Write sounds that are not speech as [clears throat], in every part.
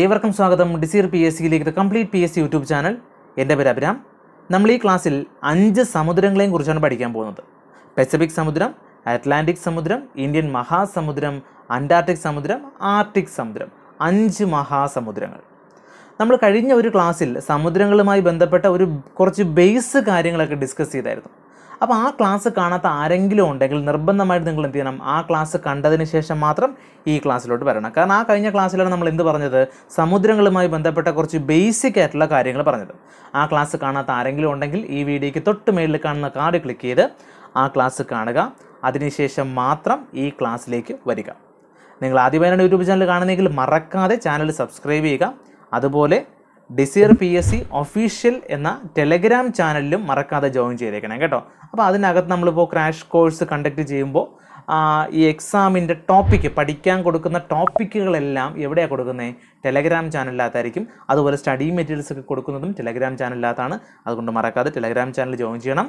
ഏവർക്കും സ്വാഗതം desire P S സിയിലേക്ക് complete P S C YouTube channel എൻ്റെ പേര് അഭിരാം നമ്മൾ ഈ ക്ലാസ്സിൽ അഞ്ച് സമുദ്രങ്ങളെയും കുറിച്ചാണ് പഠിക്കാൻ പോകുന്നത് പസഫിക് സമുദ്രം അറ്റ്ലാന്റിക് സമുദ്രം ഇന്ത്യൻ മഹാസമുദ്രം അന്റാർട്ടിക് സമുദ്രം ആർട്ടിക് സമുദ്രം അഞ്ച് മഹാസമുദ്രങ്ങൾ നമ്മൾ കഴിഞ്ഞ ഒരു ക്ലാസ്സിൽ സമുദ്രങ്ങളുമായി ബന്ധപ്പെട്ട ഒരു കുറച്ച് ബേസ് കാര്യങ്ങളൊക്കെ ഡിസ്കസ് ചെയ്തായിരുന്നു അപ്പോൾ ആ ക്ലാസ് കാണാത്ത ആരെങ്കിലും ഉണ്ടെങ്കിൽ നിർബന്ധമായിട്ട് നിങ്ങൾ എന്ത് ചെയ്യണം ആ ക്ലാസ് കണ്ടതിന് ശേഷം മാത്രം ഈ ക്ലാസ്സിലോട്ട് വരണം കാരണം ആ കഴിഞ്ഞ ക്ലാസ്സിലാണ് നമ്മൾ എന്ത് പറഞ്ഞത് സമുദ്രങ്ങളുമായി ബന്ധപ്പെട്ട കുറച്ച് ബേസിക് ആയിട്ടുള്ള കാര്യങ്ങൾ പറഞ്ഞത് ആ ക്ലാസ് കാണാത്ത ആരെങ്കിലും ഉണ്ടെങ്കിൽ ഈ വീഡിയോയ്ക്ക് തൊട്ട് മേളിൽ കാണുന്ന കാർഡ് ക്ലിക്ക് ചെയ്ത് ആ ക്ലാസ് കാണുക അതിനുശേഷം മാത്രം ഈ ക്ലാസ്സിലേക്ക് വരിക നിങ്ങൾ ആദ്യമായിട്ടാണ് യൂട്യൂബ് ചാനൽ കാണുന്നെങ്കിൽ മറക്കാതെ ചാനൽ സബ്സ്ക്രൈബ് ചെയ്യുക അതുപോലെ desire P S C official എന്ന ടെലഗ്രാം ചാനലിലും മറക്കാതെ ജോയിൻ ചെയ്തേക്കണം കേട്ടോ അപ്പോൾ അതിനകത്ത് നമ്മളിപ്പോൾ ക്രാഷ് കോഴ്സ് കണ്ടക്ട് ചെയ്യുമ്പോൾ ഈ എക്സാമിൻ്റെ ടോപ്പിക്ക് പഠിക്കാൻ കൊടുക്കുന്ന ടോപ്പിക്കുകളെല്ലാം എവിടെയാണ് കൊടുക്കുന്നത് ടെലഗ്രാം ചാനലിനകത്തായിരിക്കും അതുപോലെ സ്റ്റഡി മെറ്റീരിയൽസ് ഒക്കെ കൊടുക്കുന്നതും ടെലഗ്രാം ചാനലിനകത്താണ് അതുകൊണ്ട് മറക്കാതെ ടെലഗ്രാം ചാനൽ ജോയിൻ ചെയ്യണം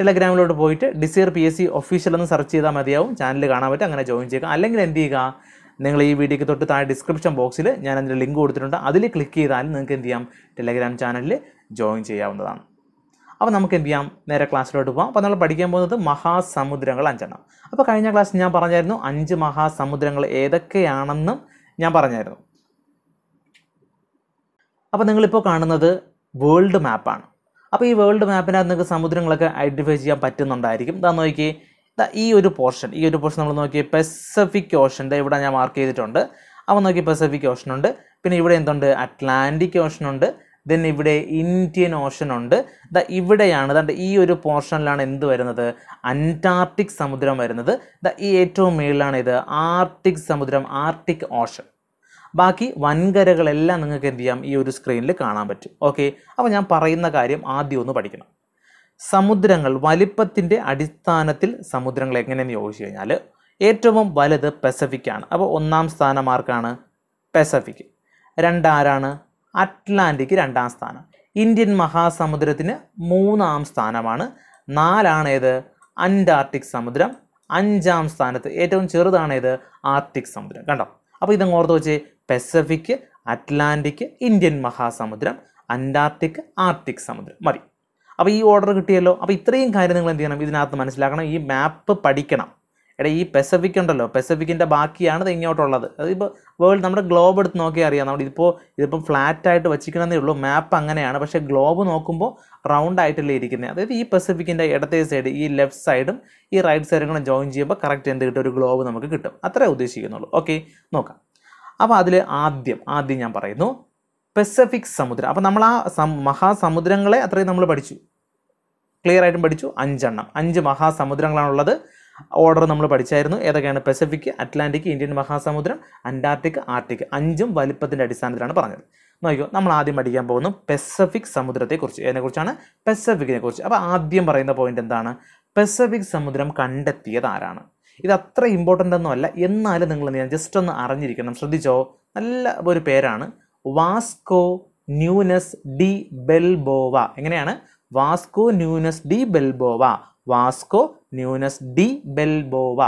ടെലഗ്രാമിലോട്ട് പോയിട്ട് desire P S C official എന്ന് സെർച്ച് ചെയ്താൽ മതിയാവും ചാനൽ കാണാൻ പറ്റും അങ്ങനെ ജോയിൻ ചെയ്യുക അല്ലെങ്കിൽ എന്ത് ചെയ്യുക നിങ്ങൾ ഈ വീഡിയോയ്ക്ക് തൊട്ട് താഴെ ഡിസ്ക്രിപ്ഷൻ ബോക്സിൽ ഞാൻ അതിൻ്റെ ലിങ്ക് കൊടുത്തിട്ടുണ്ട് അതിൽ ക്ലിക്ക് ചെയ്താൽ നിങ്ങൾക്ക് എന്ത് ചെയ്യാം ടെലഗ്രാം ചാനലിൽ ജോയിൻ ചെയ്യാവുന്നതാണ് അപ്പോൾ നമുക്ക് എന്ത് ചെയ്യാം നേരെ ക്ലാസ്സിലോട്ട് പോകാം അപ്പോൾ നമ്മൾ പഠിക്കാൻ പോകുന്നത് മഹാസമുദ്രങ്ങൾ അഞ്ചെണ്ണം അപ്പോൾ കഴിഞ്ഞ ക്ലാസ്സിൽ ഞാൻ പറഞ്ഞായിരുന്നു അഞ്ച് മഹാസമുദ്രങ്ങൾ ഏതൊക്കെയാണെന്നും ഞാൻ പറഞ്ഞായിരുന്നു അപ്പോൾ നിങ്ങളിപ്പോൾ കാണുന്നത് വേൾഡ് മാപ്പാണ് അപ്പോൾ ഈ വേൾഡ് മാപ്പിനകത്ത് നിങ്ങൾക്ക് സമുദ്രങ്ങളൊക്കെ ഐഡൻറ്റിഫൈ ചെയ്യാൻ പറ്റുന്നുണ്ടായിരിക്കും ഇതാ നോക്കി ഈ ഒരു പോർഷൻ ഈ ഒരു പോർഷൻ നമ്മൾ നോക്കി പെസഫിക് ഓഷൻ ഇവിടെ ഞാൻ മാർക്ക് ചെയ്തിട്ടുണ്ട് അപ്പോൾ നോക്കി പെസഫിക് ഓഷൻ ഉണ്ട് പിന്നെ ഇവിടെ എന്തുണ്ട് അറ്റ്ലാന്റിക് ഓഷൻ ഉണ്ട് ദെൻ ഇവിടെ ഇന്ത്യൻ ഓഷൻ ഉണ്ട് ദ ഇവിടെയാണ് ദാണ്ട് ഈ ഒരു പോർഷനിലാണ് എന്ത് വരുന്നത് അന്റാർട്ടിക് സമുദ്രം വരുന്നത് ദ ഈ ഏറ്റവും മുകളിലാണ് ഇത് ആർട്ടിക് സമുദ്രം ആർട്ടിക് ഓഷൻ ബാക്കി വൻകരകളെല്ലാം നിങ്ങൾക്ക് എന്ത് ചെയ്യാം ഈ ഒരു സ്ക്രീനിൽ കാണാൻ പറ്റും ഓക്കെ അപ്പോൾ ഞാൻ പറയുന്ന കാര്യം ആദ്യം ഒന്ന് പഠിക്കണം സമുദ്രങ്ങൾ വലിപ്പത്തിൻ്റെ അടിസ്ഥാനത്തിൽ സമുദ്രങ്ങൾ എങ്ങനെയെന്ന് ചോദിച്ചു കഴിഞ്ഞാൽ ഏറ്റവും വലുത് ആണ് അപ്പോൾ ഒന്നാം സ്ഥാനം ആർക്കാണ് പസഫിക് രണ്ടാരാണ് അറ്റ്ലാന്റിക് രണ്ടാം സ്ഥാനം ഇന്ത്യൻ മഹാസമുദ്രത്തിന് മൂന്നാം സ്ഥാനമാണ് നാലാണ് അന്റാർട്ടിക് സമുദ്രം അഞ്ചാം സ്ഥാനത്ത് ഏറ്റവും ചെറുതാണേത് ആർട്ടിക് സമുദ്രം കണ്ടോ അപ്പോൾ ഇതങ്ങ് ഓർത്ത് വെച്ച് പസഫിക് അറ്റ്ലാന്റിക് ഇന്ത്യൻ മഹാസമുദ്രം അന്റാർട്ടിക് ആർട്ടിക് സമുദ്രം മതി അപ്പോൾ ഈ ഓർഡർ കിട്ടിയല്ലോ അപ്പോൾ ഇത്രയും കാര്യം നിങ്ങൾ എന്ത് ചെയ്യണം ഇതിനകത്ത് മനസ്സിലാക്കണം ഈ മാപ്പ് പഠിക്കണം എടാ ഈ പെസഫിക് ഉണ്ടല്ലോ പെസഫിക്കിൻ്റെ ബാക്കിയാണ് ഇത് ഇങ്ങോട്ടുള്ളത് അതിപ്പോൾ വേൾഡ് നമ്മുടെ ഗ്ലോബ് എടുത്ത് നോക്കിയാൽ അറിയാം നമ്മൾ ഇതിപ്പോൾ ഫ്ലാറ്റ് ആയിട്ട് വെച്ചിരിക്കണമെന്നേ ഉള്ളൂ മാപ്പ് അങ്ങനെയാണ് പക്ഷേ ഗ്ലോബ് നോക്കുമ്പോൾ റൗണ്ട് ആയിട്ടല്ലേ ഇരിക്കുന്നത് അതായത് ഈ പെസഫിക്കിൻ്റെ ഇടത്തെ സൈഡ് ഈ ലെഫ്റ്റ് സൈഡും ഈ റൈറ്റ് സൈഡും കൂടെ ജോയിൻ ചെയ്യുമ്പോൾ കറക്റ്റ് എന്ത് കിട്ടും ഒരു ഗ്ലോബ് നമുക്ക് കിട്ടും അത്രേ ഉദ്ദേശിക്കുന്നുള്ളൂ ഓക്കെ നോക്കാം അപ്പോൾ അതിൽ ആദ്യം ആദ്യം ഞാൻ പറയുന്നു പെസഫിക് സമുദ്രം അപ്പോൾ നമ്മൾ ആ മഹാസമുദ്രങ്ങളെ അത്രയും നമ്മൾ പഠിച്ചു ക്ലിയർ ആയിട്ടും പഠിച്ചു അഞ്ചെണ്ണം അഞ്ച് മഹാസമുദ്രങ്ങളാണുള്ളത് ഓർഡർ നമ്മൾ പഠിച്ചായിരുന്നു ഏതൊക്കെയാണ് പെസഫിക് അറ്റ്ലാന്റിക് ഇന്ത്യൻ മഹാസമുദ്രം അന്റാർട്ടിക് ആർട്ടിക് അഞ്ചും വലിപ്പത്തിൻ്റെ അടിസ്ഥാനത്തിലാണ് പറഞ്ഞത് നോക്കിയോ നമ്മൾ ആദ്യം പഠിക്കാൻ പോകുന്നു പെസഫിക് സമുദ്രത്തെക്കുറിച്ച് അതിനെക്കുറിച്ചാണ് പെസഫിക്കിനെ കുറിച്ച് അപ്പോൾ ആദ്യം പറയുന്ന പോയിന്റ് എന്താണ് പെസഫിക് സമുദ്രം കണ്ടെത്തിയത് ആരാണ് ഇത് അത്ര ഇമ്പോർട്ടൻ്റ് ഒന്നും അല്ല എന്നാലും നിങ്ങൾ ഞാൻ ജസ്റ്റ് ഒന്ന് അറിഞ്ഞിരിക്കണം ശ്രദ്ധിച്ചോ നല്ല ഒരു പേരാണ് വാസ്കോ ന്യൂനസ് ഡി ബെൽബോവ എങ്ങനെയാണ് Vasco Nunez de Balboa Vasco Nunez de Balboa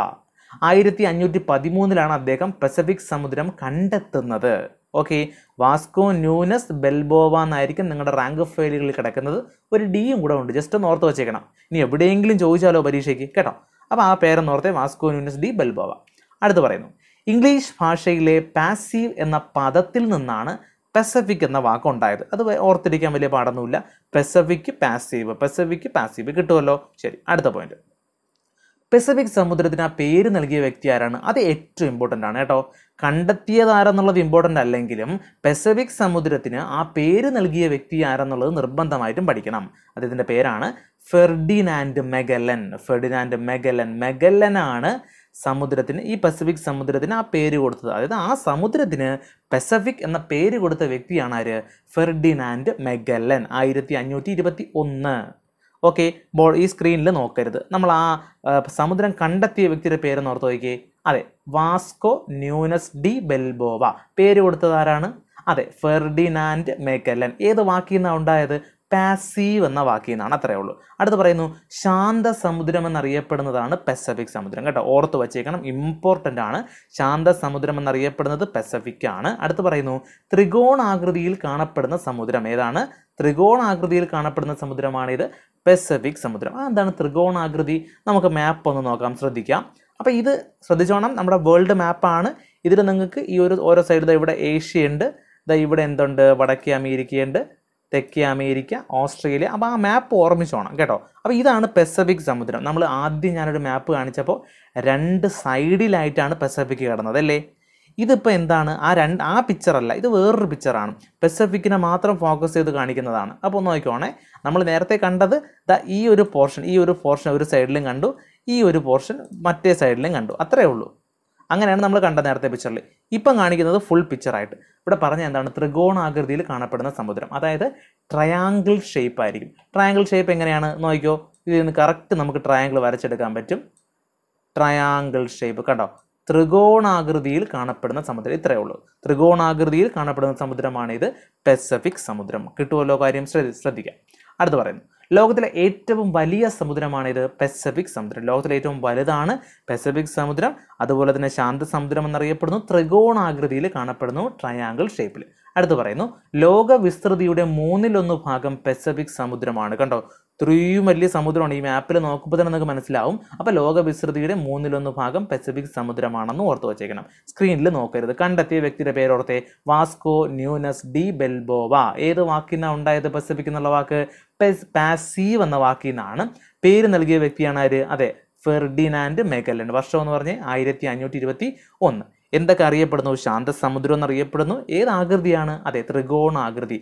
ആയിരത്തി അഞ്ഞൂറ്റി പതിമൂന്നിലാണ് അദ്ദേഹം പസഫിക് സമുദ്രം കണ്ടെത്തുന്നത് ഓക്കെ വാസ്കോ ന്യൂനസ് ബെൽബോവ എന്നായിരിക്കും നിങ്ങളുടെ റാങ്ക് ഫയലുകളിൽ കിടക്കുന്നത് ഒരു ഡിയും കൂടെ ഉണ്ട് ജസ്റ്റ് ഒന്ന് ഓർത്ത് വെച്ചേക്കണം ഇനി എവിടെയെങ്കിലും ചോദിച്ചാലോ പരീക്ഷയ്ക്ക് കേട്ടോ അപ്പോൾ ആ ഓർത്തേ വാസ്കോ ന്യൂനസ് ഡി ബെൽബോവ അടുത്ത് പറയുന്നു ഇംഗ്ലീഷ് ഭാഷയിലെ പാസീവ് എന്ന പദത്തിൽ നിന്നാണ് പെസഫിക് എന്ന വാക്കുണ്ടായത് അത് ഓർത്തിരിക്കാൻ വലിയ പാടൊന്നുമില്ല പെസഫിക് പാസീവ് പെസഫിക് പാസീവ് കിട്ടുമല്ലോ ശരി അടുത്ത പോയിന്റ് പെസഫിക് സമുദ്രത്തിന് ആ പേര് നൽകിയ വ്യക്തി ആരാണ് അത് ഏറ്റവും ഇമ്പോർട്ടൻ്റ് ആണ് കേട്ടോ കണ്ടെത്തിയതാരെന്നുള്ളത് ഇമ്പോർട്ടൻ്റ് അല്ലെങ്കിലും പെസഫിക് സമുദ്രത്തിന് ആ പേര് നൽകിയ വ്യക്തി ആരെന്നുള്ളത് നിർബന്ധമായിട്ടും പഠിക്കണം അദ്ദേഹത്തിൻ്റെ പേരാണ് ഫെർഡിനാൻഡ് മെഗലൻ ഫെർഡിനാൻഡ് മെഗലൻ മെഗലനാണ് സമുദ്രത്തിന് ഈ പസഫിക് സമുദ്രത്തിന് ആ പേര് കൊടുത്തത് അതായത് ആ സമുദ്രത്തിന് പെസഫിക് എന്ന പേര് കൊടുത്ത വ്യക്തിയാണ് ആര് ഫെർഡിനാൻഡ് മെഗല്ലൻ ആയിരത്തി അഞ്ഞൂറ്റി ഇരുപത്തി ഒന്ന് ഓക്കെ ബോൾ ഈ സ്ക്രീനിൽ നോക്കരുത് നമ്മൾ ആ സമുദ്രം കണ്ടെത്തിയ വ്യക്തിയുടെ പേര് ഓർത്ത് നോക്കിയേ അതെ വാസ്കോ ന്യൂനസ് ഡി ബെൽബോവ പേര് കൊടുത്തത് ആരാണ് അതെ ഫെർഡിനാൻഡ് മെഗല്ലൻ ഏത് വാക്കിൽ നിന്നാണ് ഉണ്ടായത് പാസീവ് എന്ന വാക്കിൽ നിന്നാണ് അത്രയേ ഉള്ളൂ അടുത്ത് പറയുന്നു ശാന്ത സമുദ്രം എന്നറിയപ്പെടുന്നതാണ് പെസഫിക് സമുദ്രം കേട്ടോ ഓർത്ത് വച്ചേക്കണം ഇമ്പോർട്ടൻ്റ് ആണ് ശാന്ത സമുദ്രം എന്നറിയപ്പെടുന്നത് പെസഫിക് ആണ് അടുത്ത് പറയുന്നു ത്രികോണാകൃതിയിൽ കാണപ്പെടുന്ന സമുദ്രം ഏതാണ് ത്രികോണാകൃതിയിൽ കാണപ്പെടുന്ന സമുദ്രമാണിത് പെസഫിക് സമുദ്രം എന്താണ് ത്രികോണാകൃതി നമുക്ക് മാപ്പ് ഒന്ന് നോക്കാം ശ്രദ്ധിക്കാം അപ്പോൾ ഇത് ശ്രദ്ധിച്ചോണം നമ്മുടെ വേൾഡ് മാപ്പാണ് ഇതിൽ നിങ്ങൾക്ക് ഈ ഒരു ഓരോ സൈഡിൽ ഇവിടെ ഏഷ്യ ഉണ്ട് ഇവിടെ എന്തുണ്ട് വടക്കേ അമേരിക്കയുണ്ട് തെക്കേ അമേരിക്ക ഓസ്ട്രേലിയ അപ്പോൾ ആ മാപ്പ് ഓർമ്മിച്ച് പോകണം കേട്ടോ അപ്പോൾ ഇതാണ് പെസഫിക് സമുദ്രം നമ്മൾ ആദ്യം ഞാനൊരു മാപ്പ് കാണിച്ചപ്പോൾ രണ്ട് സൈഡിലായിട്ടാണ് പെസഫിക് കിടന്നത് അല്ലേ ഇതിപ്പോൾ എന്താണ് ആ രണ്ട് ആ പിക്ചറല്ല ഇത് വേറൊരു പിക്ചറാണ് പെസഫിക്കിനെ മാത്രം ഫോക്കസ് ചെയ്ത് കാണിക്കുന്നതാണ് അപ്പോൾ ഒന്ന് നോക്കിക്കോണേ നമ്മൾ നേരത്തെ കണ്ടത് ദ ഈ ഒരു പോർഷൻ ഈ ഒരു പോർഷൻ ഒരു സൈഡിലും കണ്ടു ഈ ഒരു പോർഷൻ മറ്റേ സൈഡിലും കണ്ടു അത്രയേ ഉള്ളൂ അങ്ങനെയാണ് നമ്മൾ കണ്ട നേരത്തെ പിക്ചറിൽ ഇപ്പം കാണിക്കുന്നത് ഫുൾ പിക്ചറായിട്ട് ഇവിടെ പറഞ്ഞ എന്താണ് ത്രികോണാകൃതിയിൽ കാണപ്പെടുന്ന സമുദ്രം അതായത് ട്രയാങ്കിൾ ഷേപ്പ് ആയിരിക്കും ട്രയാങ്കിൾ ഷേപ്പ് എങ്ങനെയാണ് നോക്കിക്കോ ഇതിൽ നിന്ന് കറക്റ്റ് നമുക്ക് ട്രയാങ്കിൾ വരച്ചെടുക്കാൻ പറ്റും ട്രയാങ്കിൾ ഷേപ്പ് കണ്ടോ ത്രികോണാകൃതിയിൽ കാണപ്പെടുന്ന സമുദ്രം ഇത്രയേ ഉള്ളൂ ത്രികോണാകൃതിയിൽ കാണപ്പെടുന്ന സമുദ്രമാണ് ഇത് പസഫിക് സമുദ്രം കിട്ടുമല്ലോ കാര്യം ശ്രദ്ധിക്കാം അടുത്ത് പറയുന്നു ലോകത്തിലെ ഏറ്റവും വലിയ സമുദ്രമാണ് ഇത് പെസഫിക് സമുദ്രം ലോകത്തിലെ ഏറ്റവും വലുതാണ് പെസഫിക് സമുദ്രം അതുപോലെ തന്നെ ശാന്ത സമുദ്രം എന്നറിയപ്പെടുന്നു ത്രികോണാകൃതിയിൽ കാണപ്പെടുന്നു ട്രയാങ്കിൾ ഷേപ്പിൽ അടുത്ത് പറയുന്നു ലോക വിസ്തൃതിയുടെ മൂന്നിലൊന്ന് ഭാഗം പെസഫിക് സമുദ്രമാണ് കണ്ടോ ഇത്രയും വലിയ സമുദ്രമാണ് ഈ മാപ്പിൽ നോക്കുമ്പോൾ തന്നെ നമുക്ക് മനസ്സിലാവും അപ്പോൾ ലോക വിസ്തൃതിയുടെ മൂന്നിലൊന്ന് ഭാഗം പസഫിക് സമുദ്രമാണെന്ന് ഓർത്ത് വച്ചേക്കണം സ്ക്രീനിൽ നോക്കരുത് കണ്ടെത്തിയ വ്യക്തിയുടെ പേരോർത്തെ വാസ്കോ ന്യൂനസ് ഡി ബെൽബോവ ഏത് വാക്കിനാണ് ഉണ്ടായത് പസഫിക് എന്നുള്ള വാക്ക് പാസീവ് എന്ന വാക്കിനാണ് പേര് നൽകിയ വ്യക്തിയാണ് ആര് അതെ ഫെർഡിനാൻഡ് മെഗലൻ വർഷം എന്ന് പറഞ്ഞ് ആയിരത്തി അഞ്ഞൂറ്റി ഇരുപത്തി ഒന്ന് എന്തൊക്കെ അറിയപ്പെടുന്നു ശാന്തസമുദ്രം എന്നറിയപ്പെടുന്നു ഏത് ആകൃതിയാണ് അതെ ത്രികോണാകൃതി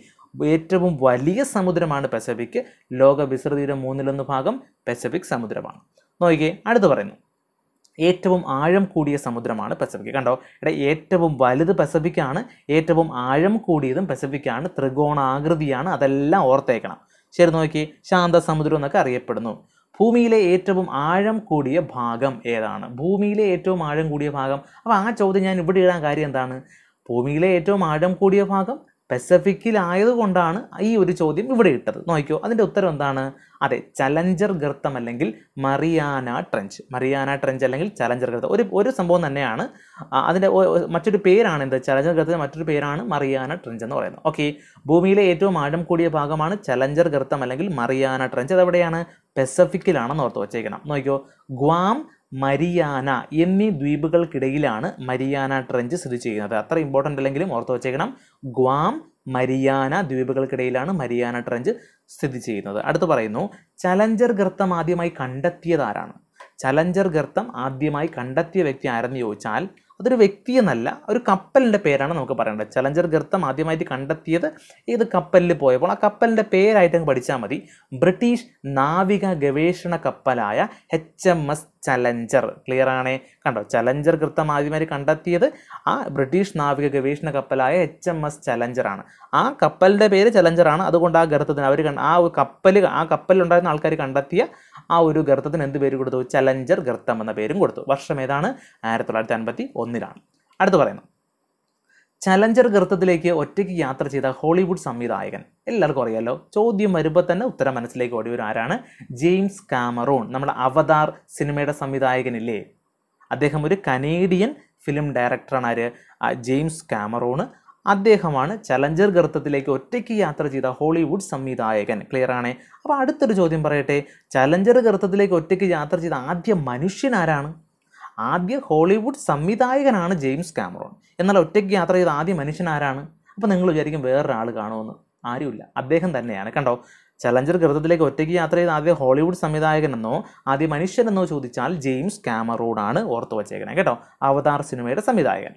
ഏറ്റവും വലിയ സമുദ്രമാണ് പസഫിക് ലോക വിസൃതിയുടെ മൂന്നിലൊന്ന് ഭാഗം പസഫിക് സമുദ്രമാണ് നോക്കിയേ അടുത്ത് പറയുന്നു ഏറ്റവും ആഴം കൂടിയ സമുദ്രമാണ് പസഫിക് കണ്ടോ ഇവിടെ ഏറ്റവും വലുത് പസഫിക്കാണ് ഏറ്റവും ആഴം കൂടിയതും പസഫിക്കാണ് ത്രികോണാകൃതിയാണ് അതെല്ലാം ഓർത്തേക്കണം ശരി നോക്കി ശാന്ത സമുദ്രം എന്നൊക്കെ അറിയപ്പെടുന്നു ഭൂമിയിലെ ഏറ്റവും ആഴം കൂടിയ ഭാഗം ഏതാണ് ഭൂമിയിലെ ഏറ്റവും ആഴം കൂടിയ ഭാഗം അപ്പോൾ ആ ചോദ്യം ഞാൻ ഇവിടെ ഇടാൻ കാര്യം എന്താണ് ഭൂമിയിലെ ഏറ്റവും ആഴം കൂടിയ ഭാഗം പെസഫിക്കിലായതുകൊണ്ടാണ് ഈ ഒരു ചോദ്യം ഇവിടെ ഇട്ടത് നോക്കിയോ അതിൻ്റെ ഉത്തരം എന്താണ് അതെ ചലഞ്ചർ ഗർത്തം അല്ലെങ്കിൽ മറിയാന ട്രെഞ്ച് മറിയാന ട്രെഞ്ച് അല്ലെങ്കിൽ ചലഞ്ചർ ഗർത്തം ഒരു ഒരു സംഭവം തന്നെയാണ് അതിൻ്റെ മറ്റൊരു പേരാണ് എന്ത് ചലഞ്ചർ ഗർത്തത്തിൻ്റെ മറ്റൊരു പേരാണ് മറിയാന ട്രെഞ്ച് എന്ന് പറയുന്നത് ഓക്കെ ഭൂമിയിലെ ഏറ്റവും ആഴം കൂടിയ ഭാഗമാണ് ചലഞ്ചർ ഗർത്തം അല്ലെങ്കിൽ മറിയാന ട്രെഞ്ച് അതെവിടെയാണ് പെസഫിക്കിലാണെന്ന് ഓർത്ത് വച്ചേക്കണം നോക്കിയോ ഗ്വാം മരിയാന എന്നീ ദ്വീപുകൾക്കിടയിലാണ് മരിയാന ട്രെഞ്ച് സ്ഥിതി ചെയ്യുന്നത് അത്ര ഇമ്പോർട്ടൻ്റ് അല്ലെങ്കിലും ഓർത്ത് വച്ചേക്കണം ഗ്വാം മരിയാന ദ്വീപുകൾക്കിടയിലാണ് മരിയാന ട്രെഞ്ച് സ്ഥിതി ചെയ്യുന്നത് അടുത്ത് പറയുന്നു ചലഞ്ചർ ഗർത്തം ആദ്യമായി കണ്ടെത്തിയതാരാണ് ചലഞ്ചർ ഗർത്തം ആദ്യമായി കണ്ടെത്തിയ വ്യക്തി ആരെന്ന് ചോദിച്ചാൽ അതൊരു വ്യക്തിയെന്നല്ല ഒരു കപ്പലിൻ്റെ പേരാണ് നമുക്ക് പറയേണ്ടത് ചലഞ്ചർ ഗർത്തം ആദ്യമായിട്ട് കണ്ടെത്തിയത് ഏത് കപ്പലിൽ പോയപ്പോൾ ആ കപ്പലിൻ്റെ പേരായിട്ട് അങ്ങ് പഠിച്ചാൽ മതി ബ്രിട്ടീഷ് നാവിക ഗവേഷണ കപ്പലായ H M S Challenger clear ആണേ കണ്ടോ ചലഞ്ചർ ഗൃത്തം ആദ്യമായി കണ്ടെത്തിയത് ആ ബ്രിട്ടീഷ് നാവിക ഗവേഷണ കപ്പലായ എച്ച് എം എസ് ചലഞ്ചറാണ് ആ കപ്പലിൻ്റെ പേര് ചലഞ്ചറാണ് അതുകൊണ്ട് ആ ഗർത്തത്തിന് അവർ ആ കപ്പൽ ആ കപ്പലിലുണ്ടായിരുന്ന ആൾക്കാർ കണ്ടെത്തിയ ആ ഒരു ഗർത്തത്തിന് എന്ത് പേര് കൊടുത്തു ചലഞ്ചർ ഗർത്തം എന്ന പേരും കൊടുത്തു വർഷം ഏതാണ് ആയിരത്തി തൊള്ളായിരത്തി അൻപത്തി ഒന്നിലാണ് അടുത്ത് പറയുന്നു ചലഞ്ചർ ഗർത്തത്തിലേക്ക് ഒറ്റയ്ക്ക് യാത്ര ചെയ്ത ഹോളിവുഡ് സംവിധായകൻ എല്ലാവർക്കും അറിയാലോ ചോദ്യം വരുമ്പോൾ തന്നെ ഉത്തരം മനസ്സിലേക്ക് ഓടി വരും ആരാണ് ജെയിംസ് കാമറോൺ നമ്മുടെ അവതാർ സിനിമയുടെ സംവിധായകനില്ലേ അദ്ദേഹം ഒരു കനേഡിയൻ ഫിലിം ഡയറക്ടറാണ് ആര് ജെയിംസ് കാമറോണ് അദ്ദേഹമാണ് ചലഞ്ചർ ഗർത്തത്തിലേക്ക് ഒറ്റയ്ക്ക് യാത്ര ചെയ്ത ഹോളിവുഡ് സംവിധായകൻ ക്ലിയർ ആണ് അപ്പോൾ അടുത്തൊരു ചോദ്യം പറയട്ടെ ചലഞ്ചർ ഗർത്തത്തിലേക്ക് ഒറ്റയ്ക്ക് യാത്ര ചെയ്ത ആദ്യ മനുഷ്യൻ ആരാണ് ആദ്യ ഹോളിവുഡ് സംവിധായകനാണ് ജെയിംസ് കാമറോൺ എന്നാൽ ഒറ്റയ്ക്ക് യാത്ര ചെയ്ത ആദ്യ മനുഷ്യൻ ആരാണ് അപ്പോൾ നിങ്ങൾ വിചാരിക്കും വേറൊരാൾ കാണുമെന്ന് ആരുമില്ല അദ്ദേഹം തന്നെയാണ് കണ്ടോ ചലഞ്ചർ ഗർത്തത്തിലേക്ക് ഒറ്റയ്ക്ക് യാത്ര ചെയ്ത ആദ്യ ഹോളിവുഡ് സംവിധായകനെന്നോ ആദ്യ മനുഷ്യനെന്നോ ചോദിച്ചാൽ ജെയിംസ് കാമറോഡാണ് ഓർത്തു വച്ചേക്കണേ കേട്ടോ അവതാർ സിനിമയുടെ സംവിധായകൻ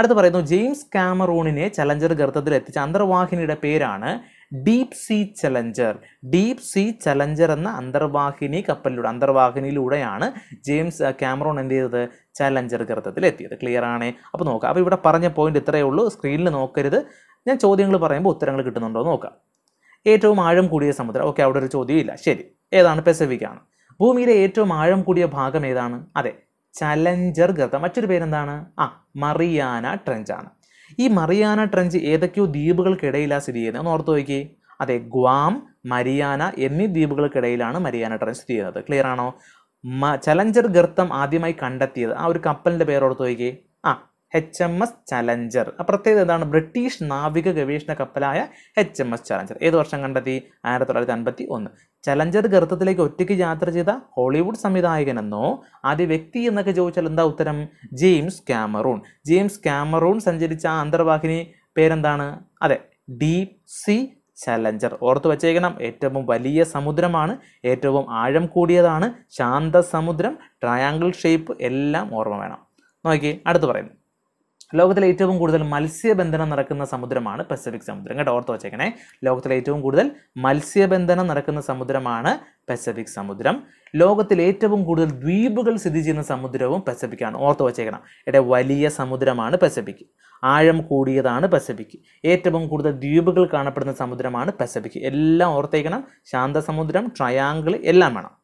അടുത്ത് പറയുന്നു ജെയിംസ് കാമറൂണിനെ ചലഞ്ചർ ഗർത്തത്തിൽ എത്തിച്ച അന്തർവാഹിനിയുടെ പേരാണ് deep sea Challenger deep sea Challenger എന്ന അന്തർവാഹിനി കപ്പലിലൂടെ അന്തർവാഹിനിയിലൂടെയാണ് ജെയിംസ് ക്യാമറോൺ എന്ത് ചെയ്തത് ചലഞ്ചർ ഗർത്തത്തിൽ എത്തിയത് ക്ലിയർ ആണേ അപ്പോൾ നോക്കാം അപ്പോൾ ഇവിടെ പറഞ്ഞ പോയിന്റ് ഇത്രയേ ഉള്ളൂ സ്ക്രീനിൽ നോക്കരുത് ഞാൻ ചോദ്യങ്ങൾ പറയുമ്പോൾ ഉത്തരങ്ങൾ കിട്ടുന്നുണ്ടോ നോക്കാം ഏറ്റവും ആഴം കൂടിയ സമുദ്രം ഓക്കെ അവിടെ ഒരു ചോദ്യമില്ല ശരി ഏതാണ് പെസഫിക് ആണ് ഭൂമിയിലെ ഏറ്റവും ആഴം കൂടിയ ഭാഗം ഏതാണ് അതെ ചലഞ്ചർ ഗർത്ത മറ്റൊരു പേരെന്താണ് ആ മറിയാന ട്രെഞ്ച് ആണ് ഈ മറിയാന ട്രെഞ്ച് ഏതൊക്കെയോ ദ്വീപുകൾക്കിടയിലാണ് സ്ഥിതി ചെയ്യുന്നത് ഒന്ന് ഓർത്ത് നോക്കി അതെ ഗ്വാം മരിയാന എന്നീ ദ്വീപുകൾക്കിടയിലാണ് മരിയാന ട്രെഞ്ച് സ്ഥിതി ചെയ്യുന്നത് ക്ലിയർ ആണോ ചലഞ്ചർ ഗർത്തം ആദ്യമായി കണ്ടെത്തിയത് ആ ഒരു കപ്പലിൻ്റെ പേരോർത്ത് നോക്കി ആ എച്ച് എം എസ് ചലഞ്ചർ ആ പ്രത്യേകത എന്താണ് ബ്രിട്ടീഷ് നാവിക ഗവേഷണ കപ്പലായ എച്ച് എം എസ് ചലഞ്ചർ ഏത് വർഷം കണ്ടെത്തി ആയിരത്തി തൊള്ളായിരത്തി അൻപത്തി ഒന്ന് ചലഞ്ചർ ഗർത്തത്തിലേക്ക് ഒറ്റയ്ക്ക് യാത്ര ചെയ്ത ഹോളിവുഡ് സംവിധായകനെന്നോ ആദ്യ വ്യക്തി എന്നൊക്കെ ചോദിച്ചാൽ എന്താ ഉത്തരം ജെയിംസ് ക്യാമറൂൺ ജെയിംസ് ക്യാമറൂൺ സഞ്ചരിച്ച ആ അന്തർവാഹിനി പേരെന്താണ് അതെ ഡീപ് സി ചലഞ്ചർ ഓർത്തു വച്ചേക്കണം ഏറ്റവും വലിയ സമുദ്രമാണ് ഏറ്റവും ആഴം കൂടിയതാണ് ശാന്തസമുദ്രം ട്രയാങ്കിൾ ഷേപ്പ് എല്ലാം ഓർമ്മ വേണം നോക്കി അടുത്ത് പറയുന്നു ലോകത്തിലെ ഏറ്റവും കൂടുതൽ മത്സ്യബന്ധനം നടക്കുന്ന സമുദ്രമാണ് പസഫിക് സമുദ്രം കേട്ടോ ഓർത്ത് വച്ചേക്കണേ ലോകത്തിലെ ഏറ്റവും കൂടുതൽ മത്സ്യബന്ധനം നടക്കുന്ന സമുദ്രമാണ് പസഫിക് സമുദ്രം ലോകത്തിൽ ഏറ്റവും കൂടുതൽ ദ്വീപുകൾ സ്ഥിതി ചെയ്യുന്ന സമുദ്രവും പസഫിക്കാണ് ഓർത്ത് വച്ചേക്കണം ഇവിടെ വലിയ സമുദ്രമാണ് പസഫിക് ആഴം കൂടിയതാണ് പസഫിക് ഏറ്റവും കൂടുതൽ ദ്വീപുകൾ കാണപ്പെടുന്ന സമുദ്രമാണ് പസഫിക് എല്ലാം ഓർത്തേക്കണം ശാന്തസമുദ്രം ട്രയാങ്കിൾ എല്ലാം വേണം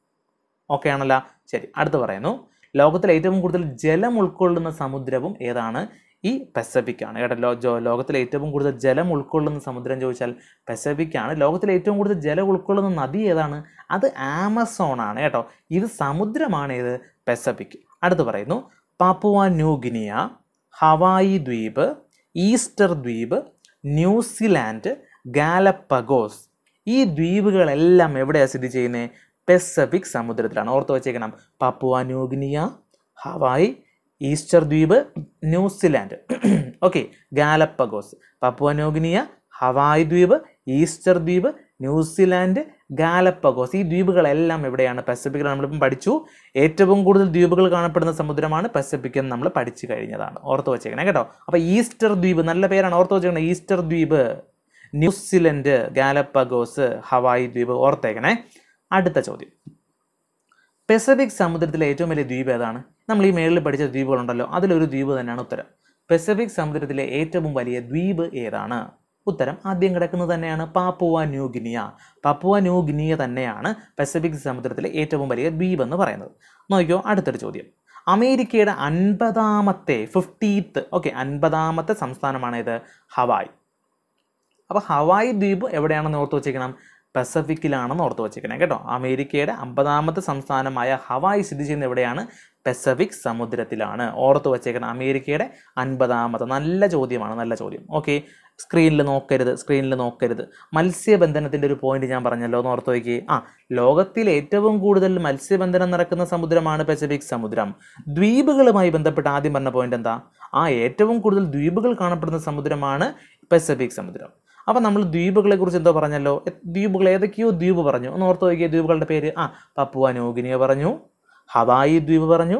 ഓക്കെ ആണല്ലോ ശരി അടുത്ത് പറയുന്നു ലോകത്തിലെ ഏറ്റവും കൂടുതൽ ജലം ഉൾക്കൊള്ളുന്ന സമുദ്രവും ഏതാണ് ഈ ആണ് കേട്ടോ ലോ ലോകത്തിലെ ഏറ്റവും കൂടുതൽ ജലം ഉൾക്കൊള്ളുന്ന സമുദ്രം ചോദിച്ചാൽ ആണ് ലോകത്തിലെ ഏറ്റവും കൂടുതൽ ജലം ഉൾക്കൊള്ളുന്ന നദി ഏതാണ് അത് ആമസോൺ ആണ് കേട്ടോ ഇത് സമുദ്രമാണ് ഇത് പസഫിക് അടുത്ത് പറയുന്നു പാപ്പുവ ന്യൂ ഗിനിയ ഹവായി ദ്വീപ് ഈസ്റ്റർ ദ്വീപ് ന്യൂസിലാൻഡ് ഗാലപ്പഗോസ് ഈ ദ്വീപുകളെല്ലാം എവിടെയാണ് സ്ഥിതി ചെയ്യുന്നത് പെസഫിക് സമുദ്രത്തിലാണ് ഓർത്ത് വച്ചേക്കണം പപ്പുവ ന്യൂഗിനിയ ഹവായി ഈസ്റ്റർ ദ്വീപ് New Zealand okay [clears throat] Galapagos Papua New Guinea Hawaii ദ്വീപ് ഈസ്റ്റർ ദ്വീപ് ന്യൂസിലാൻഡ് ഗാലപ്പഗോസ് ഈ ദ്വീപുകളെല്ലാം എവിടെയാണ് പസഫിക്കിൽ നമ്മളിപ്പം പഠിച്ചു ഏറ്റവും കൂടുതൽ ദ്വീപുകൾ കാണപ്പെടുന്ന സമുദ്രമാണ് പസഫിക് എന്ന് നമ്മൾ പഠിച്ചു കഴിഞ്ഞതാണ് ഓർത്ത് വെച്ചേക്കണം കേട്ടോ അപ്പോൾ ഈസ്റ്റർ ദ്വീപ് നല്ല പേരാണ് ഓർത്ത് വെച്ചേക്കണം ഈസ്റ്റർ ദ്വീപ് ന്യൂസിലൻഡ് ഗാലപ്പഗോസ് ഹവായ് ദ്വീപ് ഓർത്തേക്കണേ അടുത്ത ചോദ്യം പെസഫിക് സമുദ്രത്തിലെ ഏറ്റവും വലിയ ദ്വീപ് ഏതാണ് നമ്മൾ ഈ മേളിൽ പഠിച്ച ദ്വീപുകളുണ്ടല്ലോ അതിലൊരു ദ്വീപ് തന്നെയാണ് ഉത്തരം പെസഫിക് സമുദ്രത്തിലെ ഏറ്റവും വലിയ ദ്വീപ് ഏതാണ് ഉത്തരം ആദ്യം കിടക്കുന്നത് തന്നെയാണ് Papua New Guinea Papua New Guinea തന്നെയാണ് പെസഫിക് സമുദ്രത്തിലെ ഏറ്റവും വലിയ ദ്വീപ് എന്ന് പറയുന്നത് നോക്കിയോ അടുത്തൊരു ചോദ്യം അമേരിക്കയുടെ അൻപതാമത്തെ ഫിഫ്റ്റീത്ത് ഓക്കെ അൻപതാമത്തെ സംസ്ഥാനമാണ് ഇത് ഹവായ് അപ്പോൾ ഹവായ് ദ്വീപ് എവിടെയാണെന്ന് ഓർത്ത് വെച്ചേക്കണം പെസഫിക്കിലാണെന്ന് ഓർത്ത് വച്ചേക്കണേ കേട്ടോ അമേരിക്കയുടെ അമ്പതാമത്തെ സംസ്ഥാനമായ ഹവായ് സ്ഥിതി ചെയ്യുന്ന എവിടെയാണ് പെസഫിക് സമുദ്രത്തിലാണ് ഓർത്ത് വച്ചേക്കണം അമേരിക്കയുടെ അൻപതാമത്തെ നല്ല ചോദ്യമാണ് നല്ല ചോദ്യം ഓക്കെ സ്ക്രീനിൽ നോക്കരുത് സ്ക്രീനിൽ നോക്കരുത് മത്സ്യബന്ധനത്തിൻ്റെ ഒരു പോയിന്റ് ഞാൻ പറഞ്ഞല്ലോ എന്ന് ഓർത്ത് വയ്ക്കുക ആ ലോകത്തിൽ ഏറ്റവും കൂടുതൽ മത്സ്യബന്ധനം നടക്കുന്ന സമുദ്രമാണ് പസഫിക് സമുദ്രം ദ്വീപുകളുമായി ബന്ധപ്പെട്ട് ആദ്യം പറഞ്ഞ പോയിന്റ് എന്താ ആ ഏറ്റവും കൂടുതൽ ദ്വീപുകൾ കാണപ്പെടുന്ന സമുദ്രമാണ് പസഫിക് സമുദ്രം അപ്പോൾ നമ്മൾ ദ്വീപുകളെ കുറിച്ച് എന്തോ പറഞ്ഞല്ലോ ദ്വീപുകൾ ഏതൊക്കെയോ ദ്വീപ് പറഞ്ഞു ഒന്ന് ഓർത്ത് നോക്കിയ ദ്വീപുകളുടെ പേര് ആ പപ്പുവ നോഗിനിയ പറഞ്ഞു ഹവായി ദ്വീപ് പറഞ്ഞു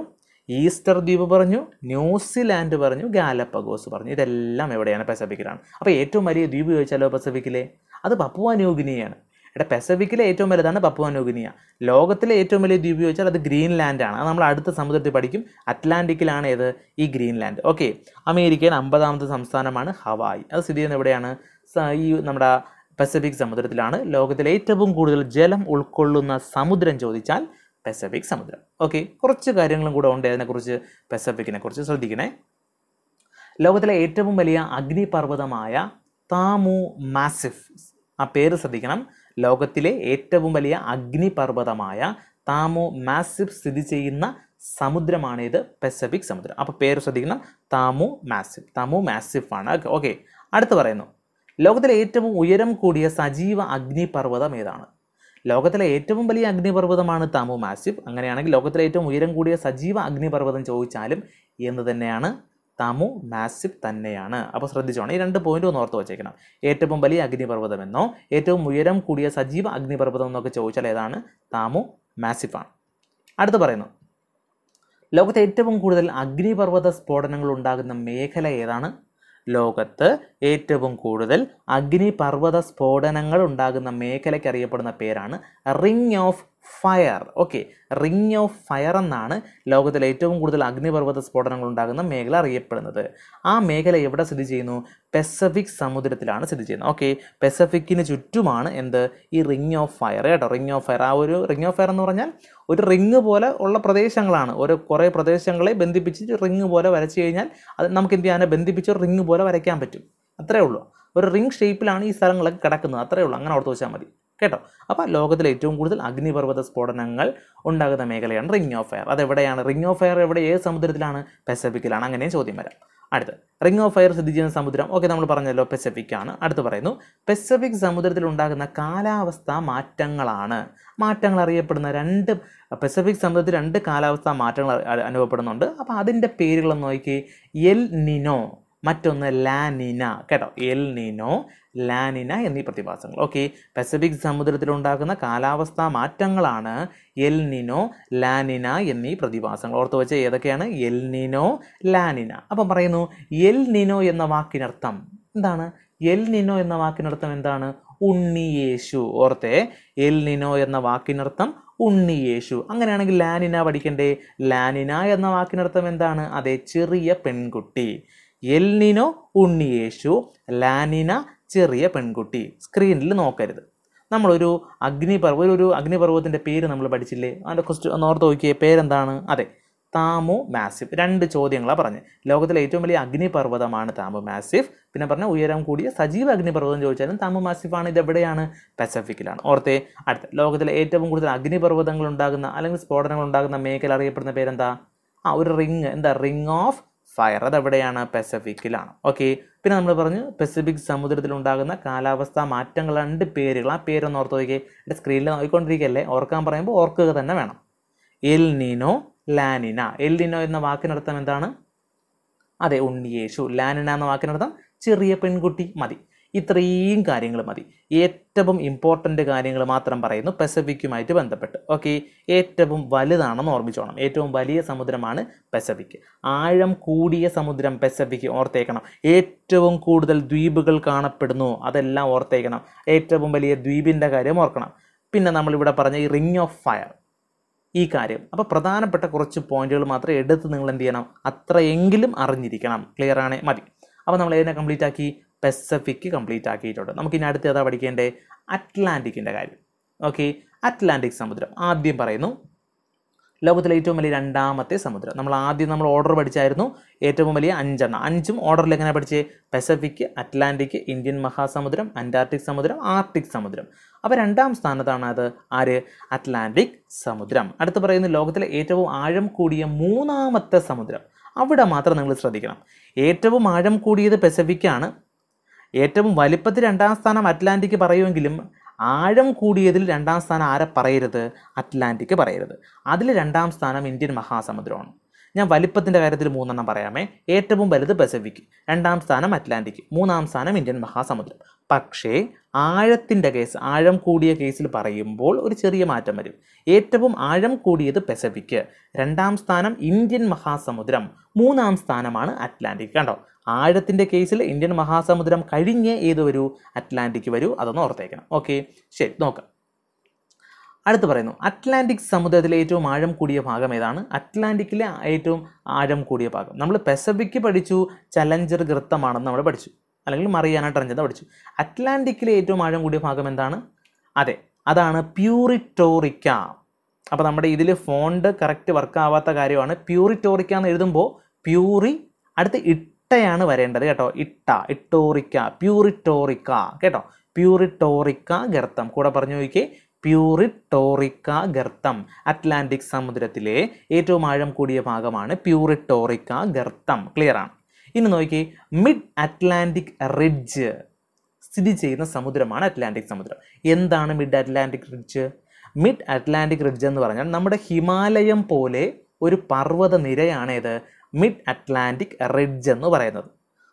ഈസ്റ്റർ ദ്വീപ് പറഞ്ഞു ന്യൂസിലാൻഡ് പറഞ്ഞു ഗാലപ്പഗോസ് പറഞ്ഞു ഇതെല്ലാം എവിടെയാണ് പസഫിക്കിലാണ് അപ്പോൾ ഏറ്റവും വലിയ ദ്വീപ് ചോദിച്ചാലോ പസഫിക്കിലെ അത് പപ്പുവ നോഗിനിയാണ് ഇവിടെ പെസഫിക്കിലെ ഏറ്റവും വലുതാണ് പപ്പുവ നോഗിനിയ ലോകത്തിലെ ഏറ്റവും വലിയ ദ്വീപ് ചോദിച്ചാൽ അത് ഗ്രീൻലാൻഡാണ് അത് നമ്മൾ അടുത്ത സമുദ്രത്തിൽ പഠിക്കും അറ്റ്ലാന്റിക്കിലാണ് ഏത് ഈ ഗ്രീൻലാൻഡ് ഓക്കെ അമേരിക്കയിൽ അമ്പതാമത്തെ സംസ്ഥാനമാണ് ഹവായ് അത് സ്ഥിതി ചെയ്യുന്നത് എവിടെയാണ് ഈ നമ്മുടെ പസഫിക് സമുദ്രത്തിലാണ് ലോകത്തിലെ ഏറ്റവും കൂടുതൽ ജലം ഉൾക്കൊള്ളുന്ന സമുദ്രം ചോദിച്ചാൽ പസഫിക് സമുദ്രം ഓക്കെ കുറച്ച് കാര്യങ്ങളും കൂടെ ഉണ്ട് അതിനെക്കുറിച്ച് പസഫിക്കിനെ കുറിച്ച് ശ്രദ്ധിക്കണേ ലോകത്തിലെ ഏറ്റവും വലിയ അഗ്നിപർവ്വതമായ താമു മാസിഫ് ആ പേര് ശ്രദ്ധിക്കണം ലോകത്തിലെ ഏറ്റവും വലിയ അഗ്നിപർവ്വതമായ താമു മാസിഫ് സ്ഥിതി ചെയ്യുന്ന സമുദ്രമാണ് ഇത് പസഫിക് സമുദ്രം അപ്പോൾ പേര് ശ്രദ്ധിക്കണം താമു മാസിഫ് താമു മാസിഫ് ആണ് ഓക്കെ അടുത്ത് പറയുന്നു ലോകത്തിലെ ഏറ്റവും ഉയരം കൂടിയ സജീവ അഗ്നിപർവ്വതം ഏതാണ് ലോകത്തിലെ ഏറ്റവും വലിയ അഗ്നിപർവ്വതമാണ് താമു മാസിഫ് അങ്ങനെയാണെങ്കിൽ ലോകത്തിലെ ഏറ്റവും ഉയരം കൂടിയ സജീവ അഗ്നിപർവ്വതം ചോദിച്ചാലും എന്ന് തന്നെയാണ് താമു മാസിഫ് തന്നെയാണ് അപ്പോൾ ശ്രദ്ധിച്ചോണം ഈ രണ്ട് പോയിന്റ് ഒന്ന് ഓർത്ത് വച്ചേക്കണം ഏറ്റവും വലിയ അഗ്നിപർവ്വതം എന്നോ ഏറ്റവും ഉയരം കൂടിയ സജീവ അഗ്നിപർവ്വതം എന്നൊക്കെ ചോദിച്ചാൽ ഏതാണ് താമു മാസിഫാണ് അടുത്ത് പറയുന്നു ലോകത്തെ ഏറ്റവും കൂടുതൽ അഗ്നിപർവ്വത സ്ഫോടനങ്ങൾ ഉണ്ടാകുന്ന മേഖല ഏതാണ് ലോകത്ത് ഏറ്റവും കൂടുതൽ അഗ്നിപർവ്വത സ്ഫോടനങ്ങൾ ഉണ്ടാകുന്ന മേഖലയ്ക്ക് അറിയപ്പെടുന്ന പേരാണ് ring of fire okay ring of fire എന്നാണ് ലോകത്തിലെ ഏറ്റവും കൂടുതൽ അഗ്നിപർവ്വത സ്ഫോടനങ്ങൾ ഉണ്ടാകുന്ന മേഖല അറിയപ്പെടുന്നത് ആ മേഖല എവിടെ സ്ഥിതി ചെയ്യുന്നു പെസഫിക് സമുദ്രത്തിലാണ് സ്ഥിതി ചെയ്യുന്നത് ഓക്കെ പെസഫിക്കിന് ചുറ്റുമാണ് എന്ത് ഈ റിങ് ഓഫ് ഫയർ കേട്ടോ റിങ് ഓഫ് ഫയർ ആ ഒരു റിങ് ഓഫ് ഫയർ എന്ന് പറഞ്ഞാൽ ഒരു റിങ് പോലെ ഉള്ള പ്രദേശങ്ങളാണ് ഒരു കുറേ പ്രദേശങ്ങളെ ബന്ധിപ്പിച്ച് റിങ് പോലെ വരച്ചു കഴിഞ്ഞാൽ അത് നമുക്ക് എന്ത് ചെയ്യാൻ ബന്ധിപ്പിച്ച് റിങ് പോലെ വരയ്ക്കാൻ പറ്റും അത്രേ ഉള്ളൂ ഒരു റിങ് ഷേപ്പിലാണ് ഈ സ്ഥലങ്ങളൊക്കെ കിടക്കുന്നത് അത്രേ ഉള്ളൂ അങ്ങനെ ഓർത്ത് വെച്ചാൽ മതി കേട്ടോ അപ്പോൾ ലോകത്തിലെ ഏറ്റവും കൂടുതൽ അഗ്നിപർവ്വത സ്ഫോടനങ്ങൾ ഉണ്ടാകുന്ന മേഖലയാണ് റിംഗ് ഓഫ് ഫയർ അതെവിടെയാണ് റിംഗ് ഓഫ് ഫയർ എവിടെ ഏത് സമുദ്രത്തിലാണ് പെസഫിക്കിലാണ് അങ്ങനെയും ചോദ്യം വരാം അടുത്ത് റിംഗ് ഓഫ് ഫയർ സ്ഥിതി ചെയ്യുന്ന സമുദ്രം ഓക്കെ നമ്മൾ പറഞ്ഞല്ലോ പെസഫിക് ആണ് അടുത്ത് പറയുന്നു പെസഫിക് സമുദ്രത്തിൽ ഉണ്ടാകുന്ന കാലാവസ്ഥാ മാറ്റങ്ങളാണ് മാറ്റങ്ങൾ അറിയപ്പെടുന്ന രണ്ട് പെസഫിക് സമുദ്രത്തിൽ രണ്ട് കാലാവസ്ഥാ മാറ്റങ്ങൾ അനുഭവപ്പെടുന്നുണ്ട് അപ്പോൾ അതിൻ്റെ പേരുകളൊന്ന് നോക്കി എൽ നിനോ മറ്റൊന്ന് ലാനിന കേട്ടോ എൽ നിനോ ലാനിന എന്നീ പ്രതിഭാസങ്ങൾ ഓക്കെ പസഫിക് സമുദ്രത്തിലുണ്ടാകുന്ന കാലാവസ്ഥാ മാറ്റങ്ങളാണ് എൽ നിനോ ലാനിന എന്നീ പ്രതിഭാസങ്ങൾ ഓർത്ത് വെച്ചാൽ ഏതൊക്കെയാണ് എൽ നിനോ ലാനിന അപ്പം പറയുന്നു എൽ നിനോ എന്ന വാക്കിനർത്ഥം എന്താണ് എൽ നിനോ എന്ന വാക്കിനർത്ഥം എന്താണ് ഉണ്ണിയേശു ഓർത്തെ എൽ നിനോ എന്ന വാക്കിനർത്ഥം ഉണ്ണിയേശു അങ്ങനെയാണെങ്കിൽ ലാനിന പഠിക്കണ്ടേ ലാനിന എന്ന വാക്കിനർത്ഥം എന്താണ് അതെ ചെറിയ പെൺകുട്ടി എൽനിനോ ഉണ്ണിയേശു ലാനിന ചെറിയ പെൺകുട്ടി സ്ക്രീനിൽ നോക്കരുത് നമ്മളൊരു അഗ്നിപർവ്വ ഒരു ഒരു പേര് നമ്മൾ പഠിച്ചില്ലേ അതിൻ്റെ ക്വസ്റ്റ് ഓർത്ത് നോക്കിയേ പേരെന്താണ് അതെ താമു മാസിഫ് രണ്ട് ചോദ്യങ്ങളാണ് പറഞ്ഞത് ലോകത്തിലെ ഏറ്റവും വലിയ അഗ്നിപർവ്വതമാണ് താമു മാസിഫ് പിന്നെ പറഞ്ഞാൽ ഉയരം കൂടിയ സജീവ അഗ്നിപർവ്വതം ചോദിച്ചാലും താമു മാസിഫാണ് ഇതെവിടെയാണ് പസഫിക്കിലാണ് ഓർത്തെ അടുത്ത ലോകത്തിലെ ഏറ്റവും കൂടുതൽ അഗ്നിപർവ്വതങ്ങൾ ഉണ്ടാകുന്ന അല്ലെങ്കിൽ സ്ഫോടനങ്ങൾ ഉണ്ടാകുന്ന മേഖല അറിയപ്പെടുന്ന പേരെന്താ ആ ഒരു റിങ് എന്താ റിങ് ഓഫ് ഫയർ അതെവിടെയാണ് പസഫിക്കിലാണ് ഓക്കെ പിന്നെ നമ്മൾ പറഞ്ഞു പസഫിക് സമുദ്രത്തിലുണ്ടാകുന്ന കാലാവസ്ഥാ മാറ്റങ്ങൾ രണ്ട് പേരുകൾ ആ പേരൊന്ന് ഓർത്ത് നോക്കി എൻ്റെ സ്ക്രീനിൽ നോക്കിക്കൊണ്ടിരിക്കുകയല്ലേ ഓർക്കാൻ പറയുമ്പോൾ ഓർക്കുക തന്നെ വേണം El Nino La Nina El Nino എന്ന വാക്കിനർത്ഥം എന്താണ് അതെ ഉണ്ണിയേശു ലാനിന എന്ന വാക്കിനർത്ഥം ചെറിയ പെൺകുട്ടി മതി ഇത്രയും കാര്യങ്ങൾ മതി ഏറ്റവും ഇമ്പോർട്ടൻ്റ് കാര്യങ്ങൾ മാത്രം പറയുന്നു പെസഫിക്കുമായിട്ട് ബന്ധപ്പെട്ട് ഓക്കെ ഏറ്റവും വലുതാണെന്ന് ഓർമ്മിച്ചോണം ഏറ്റവും വലിയ സമുദ്രമാണ് പെസഫിക് ആഴം കൂടിയ സമുദ്രം പെസഫിക് ഓർത്തേക്കണം ഏറ്റവും കൂടുതൽ ദ്വീപുകൾ കാണപ്പെടുന്നു അതെല്ലാം ഓർത്തേക്കണം ഏറ്റവും വലിയ ദ്വീപിൻ്റെ കാര്യം ഓർക്കണം പിന്നെ നമ്മളിവിടെ പറഞ്ഞ ഈ റിങ് ഓഫ് ഫയർ ഈ കാര്യം അപ്പോൾ പ്രധാനപ്പെട്ട കുറച്ച് പോയിന്റുകൾ മാത്രം എടുത്ത് നിങ്ങൾ എന്ത് ചെയ്യണം അത്രയെങ്കിലും അറിഞ്ഞിരിക്കണം ക്ലിയർ ആണേ മതി അപ്പോൾ നമ്മൾ ഏതിനെ കംപ്ലീറ്റ് ആക്കി പെസഫിക് കംപ്ലീറ്റ് ആക്കിയിട്ടുണ്ട് നമുക്ക് ഇനി അടുത്ത് ഏതാ പഠിക്കേണ്ടേ അറ്റ്ലാന്റിക്കിൻ്റെ കാര്യം ഓക്കെ അറ്റ്ലാന്റിക് സമുദ്രം ആദ്യം പറയുന്നു ലോകത്തിലെ ഏറ്റവും വലിയ രണ്ടാമത്തെ സമുദ്രം നമ്മൾ ആദ്യം നമ്മൾ ഓർഡർ പഠിച്ചായിരുന്നു ഏറ്റവും വലിയ അഞ്ചെണ്ണം അഞ്ചും ഓർഡറിൽ എങ്ങനെ പഠിച്ചേ പെസഫിക് അറ്റ്ലാന്റിക് ഇന്ത്യൻ മഹാസമുദ്രം അന്റാർട്ടിക് സമുദ്രം ആർട്ടിക് സമുദ്രം അപ്പോൾ രണ്ടാം സ്ഥാനത്താണ് അത് ആര് അറ്റ്ലാന്റിക് സമുദ്രം അടുത്ത് പറയുന്ന ലോകത്തിലെ ഏറ്റവും ആഴം കൂടിയ മൂന്നാമത്തെ സമുദ്രം അവിടെ മാത്രം നിങ്ങൾ ശ്രദ്ധിക്കണം ഏറ്റവും ആഴം കൂടിയത് പെസഫിക്കാണ് ഏറ്റവും വലിപ്പത്തിൽ രണ്ടാം സ്ഥാനം അറ്റ്ലാന്റിക് പറയുമെങ്കിലും ആഴം കൂടിയതിൽ രണ്ടാം സ്ഥാനം ആരെ പറയരുത് അറ്റ്ലാന്റിക് പറയരുത് അതിൽ രണ്ടാം സ്ഥാനം ഇന്ത്യൻ മഹാസമുദ്രമാണ് ഞാൻ വലിപ്പത്തിൻ്റെ കാര്യത്തിൽ മൂന്നെണ്ണം പറയാമേ ഏറ്റവും വലുത് പസഫിക് രണ്ടാം സ്ഥാനം അറ്റ്ലാന്റിക് മൂന്നാം സ്ഥാനം ഇന്ത്യൻ മഹാസമുദ്രം പക്ഷേ ആഴത്തിൻ്റെ കേസ് ആഴം കൂടിയ കേസിൽ പറയുമ്പോൾ ഒരു ചെറിയ മാറ്റം വരും ഏറ്റവും ആഴം കൂടിയത് പസഫിക് രണ്ടാം സ്ഥാനം ഇന്ത്യൻ മഹാസമുദ്രം മൂന്നാം സ്ഥാനമാണ് അറ്റ്ലാന്റിക് കണ്ടോ ആഴത്തിൻ്റെ കേസിൽ ഇന്ത്യൻ മഹാസമുദ്രം കഴിഞ്ഞ് ഏത് വരൂ അറ്റ്ലാന്റിക് വരൂ അതൊന്ന് ഓർത്തേക്കണം ഓക്കെ ശരി നോക്കാം അടുത്ത് പറയുന്നു അറ്റ്ലാന്റിക് സമുദ്രത്തിലെ ഏറ്റവും ആഴം കൂടിയ ഭാഗം ഏതാണ് അറ്റ്ലാന്റിക്കിലെ ഏറ്റവും ആഴം കൂടിയ ഭാഗം നമ്മൾ പെസഫിക്ക് പഠിച്ചു ചലഞ്ചർ ഗൃത്തമാണെന്ന് നമ്മൾ പഠിച്ചു അല്ലെങ്കിൽ മറിയാന ട്രഞ്ചെന്ന് പഠിച്ചു അറ്റ്ലാന്റിക്കിലെ ഏറ്റവും ആഴം കൂടിയ ഭാഗം എന്താണ് അതെ അതാണ് പ്യൂറിറ്റോറിക്ക അപ്പോൾ നമ്മുടെ ഇതിൽ ഫോണ്ട് കറക്റ്റ് വർക്കാവാത്ത കാര്യമാണ് പ്യൂറിറ്റോറിക്ക എന്ന് എഴുതുമ്പോൾ പ്യൂറി അടുത്ത് ഇട്ട് ഇട്ടയാണ് വരേണ്ടത് കേട്ടോ ഇട്ട ഇട്ടോറിക്ക പ്യൂറിറ്റോറിക്ക കേട്ടോ പ്യൂറിറ്റോറിക്ക ഗർത്തം കൂടെ പറഞ്ഞു നോക്കി പ്യൂറിറ്റോറിക്ക ഗർത്തം അറ്റ്ലാന്റിക് സമുദ്രത്തിലെ ഏറ്റവും ആഴം കൂടിയ ഭാഗമാണ് പ്യൂറിറ്റോറിക്ക ഗർത്തം ക്ലിയർ ആണ് ഇനി നോക്കി മിഡ് അറ്റ്ലാന്റിക് റിഡ്ജ് സ്ഥിതി ചെയ്യുന്ന സമുദ്രമാണ് അറ്റ്ലാന്റിക് സമുദ്രം എന്താണ് mid Atlantic ridge mid Atlantic ridge എന്ന് പറഞ്ഞാൽ നമ്മുടെ ഹിമാലയം പോലെ ഒരു പർവ്വത നിരയാണ് മിഡ് അറ്റ്ലാന്റിക് റിഡ്ജ് എന്ന് പറയുന്നത്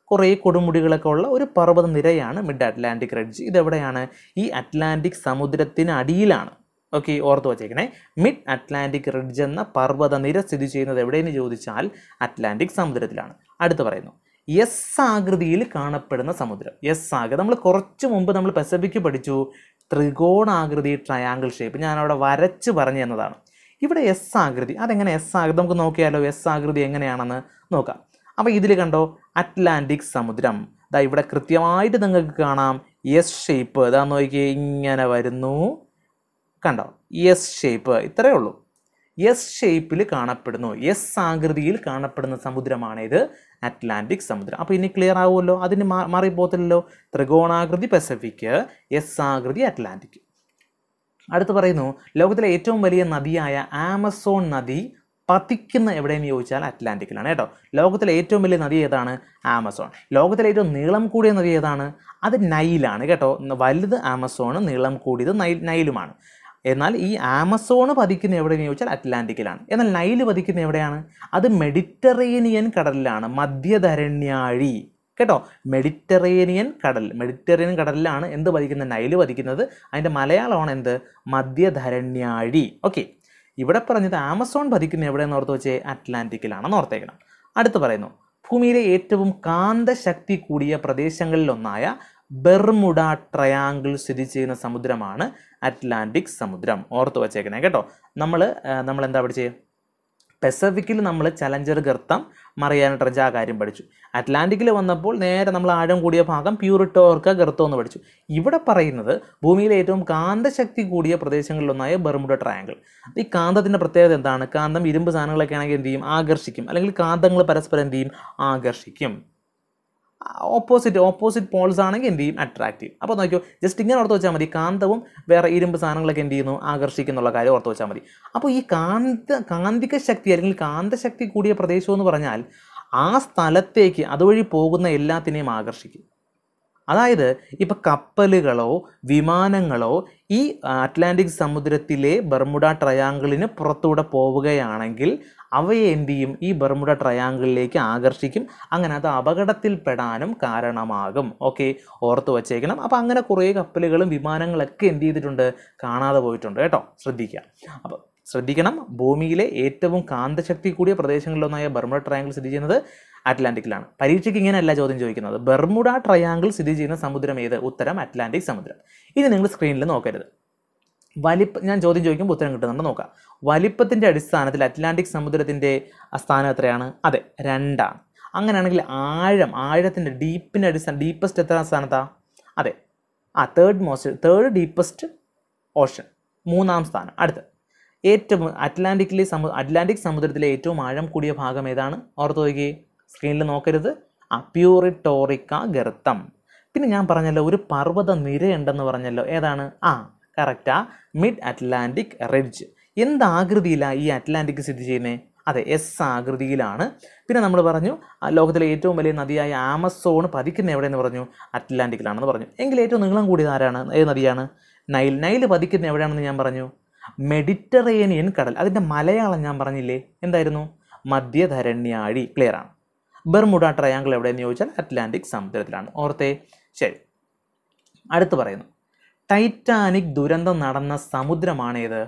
കുറേ കൊടുമുടികളൊക്കെ ഉള്ള ഒരു പർവ്വത നിരയാണ് മിഡ് അറ്റ്ലാന്റിക് റിഡ്ജ് ഇതെവിടെയാണ് ഈ അറ്റ്ലാന്റിക് സമുദ്രത്തിന് അടിയിലാണ് ഓക്കെ ഓർത്ത് വച്ചേക്കണേ മിഡ് അറ്റ്ലാന്റിക് റിഡ്ജ് എന്ന നിര സ്ഥിതി ചെയ്യുന്നത് എവിടെയെന്ന് ചോദിച്ചാൽ അറ്റ്ലാന്റിക് സമുദ്രത്തിലാണ് അടുത്ത് പറയുന്നു എസ് ആകൃതിയിൽ കാണപ്പെടുന്ന സമുദ്രം എസ് ആകൃതി നമ്മൾ കുറച്ച് മുമ്പ് നമ്മൾ പെസഫിക് പഠിച്ചു ത്രികോണാകൃതി ട്രയാങ്കിൾ ഷേപ്പ് ഞാൻ അവിടെ വരച്ച് പറഞ്ഞു എന്നതാണ് ഇവിടെ എസ് ആകൃതി അതെങ്ങനെ എസ് ആകൃതി നമുക്ക് നോക്കിയാലോ എസ് ആകൃതി എങ്ങനെയാണെന്ന് നോക്കാം അപ്പോൾ ഇതിൽ കണ്ടോ അറ്റ്ലാന്റിക് സമുദ്രം ദാ ഇവിടെ കൃത്യമായിട്ട് നിങ്ങൾക്ക് കാണാം എസ് ഷേപ്പ് ഇതാ നോക്കിയാൽ ഇങ്ങനെ വരുന്നു കണ്ടോ എസ് ഷേപ്പ് ഇത്രയേ ഉള്ളൂ എസ് ഷേപ്പിൽ കാണപ്പെടുന്നു എസ് ആകൃതിയിൽ കാണപ്പെടുന്ന സമുദ്രമാണ് ഇത് അറ്റ്ലാന്റിക് സമുദ്രം അപ്പോൾ ഇനി ക്ലിയർ ആവുമല്ലോ അതിന് മാറിപ്പോകത്തില്ലല്ലോ ത്രികോണാകൃതി പസഫിക് എസ് ആകൃതി അറ്റ്ലാന്റിക് അടുത്ത് പറയുന്നു ലോകത്തിലെ ഏറ്റവും വലിയ നദിയായ ആമസോൺ നദി പതിക്കുന്ന എവിടെയും ചോദിച്ചാൽ അറ്റ്ലാന്റിക്കിലാണ് കേട്ടോ ലോകത്തിലെ ഏറ്റവും വലിയ നദി ഏതാണ് ആമസോൺ ലോകത്തിലെ ഏറ്റവും നീളം കൂടിയ നദി ഏതാണ് അത് നൈലാണ് കേട്ടോ വലുത് ആമസോണ് നീളം കൂടിയത് നൈ നൈലുമാണ് എന്നാൽ ഈ ആമസോണ് പതിക്കുന്ന എവിടെയെന്ന് ചോദിച്ചാൽ അറ്റ്ലാന്റിക്കിലാണ് എന്നാൽ നൈല് പതിക്കുന്ന എവിടെയാണ് അത് മെഡിറ്ററേനിയൻ കടലിലാണ് മധ്യധരണ്യാഴി കേട്ടോ മെഡിറ്ററേനിയൻ കടൽ മെഡിറ്ററേനിയൻ കടലിലാണ് എന്ത് വധിക്കുന്നത് നൈല് വധിക്കുന്നത് അതിൻ്റെ മലയാളമാണ് എന്ത് മധ്യധരണ്യാഴി ഓക്കെ ഇവിടെ പറഞ്ഞത് ആമസോൺ പതിക്കുന്നത് എവിടെയെന്ന് ഓർത്ത് വെച്ചേ അറ്റ്ലാന്റിക്കിലാണെന്ന് ഓർത്തേക്കണം അടുത്ത് പറയുന്നു ഭൂമിയിലെ ഏറ്റവും കാന്തശക്തി കൂടിയ പ്രദേശങ്ങളിലൊന്നായ ബെർമുഡ ട്രയാങ്കിൾ സ്ഥിതി ചെയ്യുന്ന സമുദ്രമാണ് അറ്റ്ലാന്റിക് സമുദ്രം ഓർത്ത് വച്ചേക്കണേ കേട്ടോ നമ്മൾ നമ്മൾ എന്താ പഠിച്ചേ പെസഫിക്കിൽ നമ്മൾ ചലഞ്ചർ ഗർത്തം മറിയാന ആ കാര്യം പഠിച്ചു അറ്റ്ലാന്റിക്കിൽ വന്നപ്പോൾ നേരെ നമ്മൾ ആഴം കൂടിയ ഭാഗം പ്യൂരിട്ടോർക്ക ഗർത്തോ എന്ന് പഠിച്ചു ഇവിടെ പറയുന്നത് ഭൂമിയിലെ ഏറ്റവും കാന്തശക്തി കൂടിയ പ്രദേശങ്ങളിലൊന്നായ ബർമുഡ ട്രയാങ്കിൾ ഈ കാന്തത്തിൻ്റെ പ്രത്യേകത എന്താണ് കാന്തം ഇരുമ്പ് സാധനങ്ങളൊക്കെ ആണെങ്കിൽ എന്ത് ചെയ്യും ആകർഷിക്കും അല്ലെങ്കിൽ കാന്തങ്ങൾ പരസ്പരം എന്ത് ചെയ്യും ആകർഷിക്കും ഓപ്പോസിറ്റ് ഓപ്പോസിറ്റ് പോൾസ് ആണെങ്കിൽ എന്ത് ചെയ്യും അട്രാക്റ്റീവ് അപ്പോൾ നോക്കിയോ ജസ്റ്റ് ഇങ്ങനെ ഓർത്ത് വെച്ചാൽ മതി കാന്തവും വേറെ ഇരുമ്പ് സാധനങ്ങളൊക്കെ എന്ത് ചെയ്യുന്നു ആകർഷിക്കുന്നുള്ള കാര്യം ഓർത്ത് വെച്ചാൽ മതി അപ്പോൾ ഈ കാന്ത കാന്തിക ശക്തി അല്ലെങ്കിൽ കാന്തശക്തി കൂടിയ പ്രദേശം എന്ന് പറഞ്ഞാൽ ആ സ്ഥലത്തേക്ക് അതുവഴി പോകുന്ന എല്ലാത്തിനെയും ആകർഷിക്കും അതായത് ഇപ്പം കപ്പലുകളോ വിമാനങ്ങളോ ഈ അറ്റ്ലാന്റിക് സമുദ്രത്തിലെ ബർമുഡ ട്രയാങ്കിളിന് പുറത്തൂടെ പോവുകയാണെങ്കിൽ അവയെ എന്ത് ചെയ്യും ഈ ബർമുഡ ട്രയാങ്കിളിലേക്ക് ആകർഷിക്കും അങ്ങനെ അത് അപകടത്തിൽപ്പെടാനും കാരണമാകും ഓക്കെ ഓർത്ത് വച്ചേക്കണം അപ്പോൾ അങ്ങനെ കുറേ കപ്പലുകളും വിമാനങ്ങളൊക്കെ എന്ത് ചെയ്തിട്ടുണ്ട് കാണാതെ പോയിട്ടുണ്ട് കേട്ടോ ശ്രദ്ധിക്കുക അപ്പോൾ ശ്രദ്ധിക്കണം ഭൂമിയിലെ ഏറ്റവും കാന്തശക്തി കൂടിയ പ്രദേശങ്ങളിലൊന്നായ ബർമുഡ ട്രയാങ്കിൾ സ്ഥിതി ചെയ്യുന്നത് അറ്റ്ലാന്റിക്കിലാണ് പരീക്ഷയ്ക്ക് ഇങ്ങനെയല്ല ചോദ്യം ചോദിക്കുന്നത് ബർമുഡ ട്രയാങ്കിൾ സ്ഥിതി ചെയ്യുന്ന സമുദ്രം ഏത് ഉത്തരം അറ്റ്ലാന്റിക് സമുദ്രം ഇത് നിങ്ങൾ സ്ക്രീനിൽ നോക്കരുത് വലിപ്പ ഞാൻ ചോദ്യം ചോദിക്കുമ്പോൾ ഉത്തരം കിട്ടുന്നുണ്ട് നോക്കാം വലിപ്പത്തിൻ്റെ അടിസ്ഥാനത്തിൽ അറ്റ്ലാന്റിക് സമുദ്രത്തിൻ്റെ സ്ഥാനം എത്രയാണ് അതെ രണ്ടാണ് അങ്ങനെയാണെങ്കിൽ ആഴം ആഴത്തിൻ്റെ ഡീപ്പിൻ്റെ അടിസ്ഥാനം ഡീപ്പസ്റ്റ് എത്ര സ്ഥാനത്താണ് അതെ ആ third most third deepest ocean മൂന്നാം സ്ഥാനം അടുത്ത് ഏറ്റവും അറ്റ്ലാന്റിക്കിലെ സമു അറ്റ്ലാന്റിക് സമുദ്രത്തിലെ ഏറ്റവും ആഴം കൂടിയ ഭാഗം ഏതാണ് ഓർത്ത് നോക്കിയേ സ്ക്രീനിൽ നോക്കരുത് ആ പ്യൂറിട്ടോറിക്ക ഗർത്തം പിന്നെ ഞാൻ പറഞ്ഞല്ലോ ഒരു പർവ്വത നിരയുണ്ടെന്ന് പറഞ്ഞല്ലോ ഏതാണ് ആ കറക്റ്റാ മിഡ് അറ്റ്ലാന്റിക് റിഡ്ജ് എന്ത് ആകൃതിയിലാണ് ഈ അറ്റ്ലാന്റിക് സ്ഥിതി ചെയ്യുന്നത് അതെ എസ് ആകൃതിയിലാണ് പിന്നെ നമ്മൾ പറഞ്ഞു ലോകത്തിലെ ഏറ്റവും വലിയ നദിയായ ആമസോൺ പതിക്കുന്ന എവിടെയെന്ന് പറഞ്ഞു അറ്റ്ലാന്റിക്കിലാണെന്ന് പറഞ്ഞു എങ്കിൽ ഏറ്റവും നീളം കൂടിയത് ആരാണ് ഏത് നദിയാണ് നൈൽ നൈൽ പതിക്കുന്ന എവിടെയാണെന്ന് ഞാൻ പറഞ്ഞു മെഡിറ്ററേനിയൻ കടൽ അതിൻ്റെ മലയാളം ഞാൻ പറഞ്ഞില്ലേ എന്തായിരുന്നു മധ്യധരണ്യാഴി ക്ലിയർ ആണ് ബെർമുഡ ട്രയാങ്കിൾ എവിടെയെന്ന് ചോദിച്ചാൽ അറ്റ്ലാന്റിക് സമുദ്രത്തിലാണ് ഓർത്തേ ശരി അടുത്ത് പറയുന്നു ടൈറ്റാനിക് ദുരന്തം നടന്ന സമുദ്രമാണേത്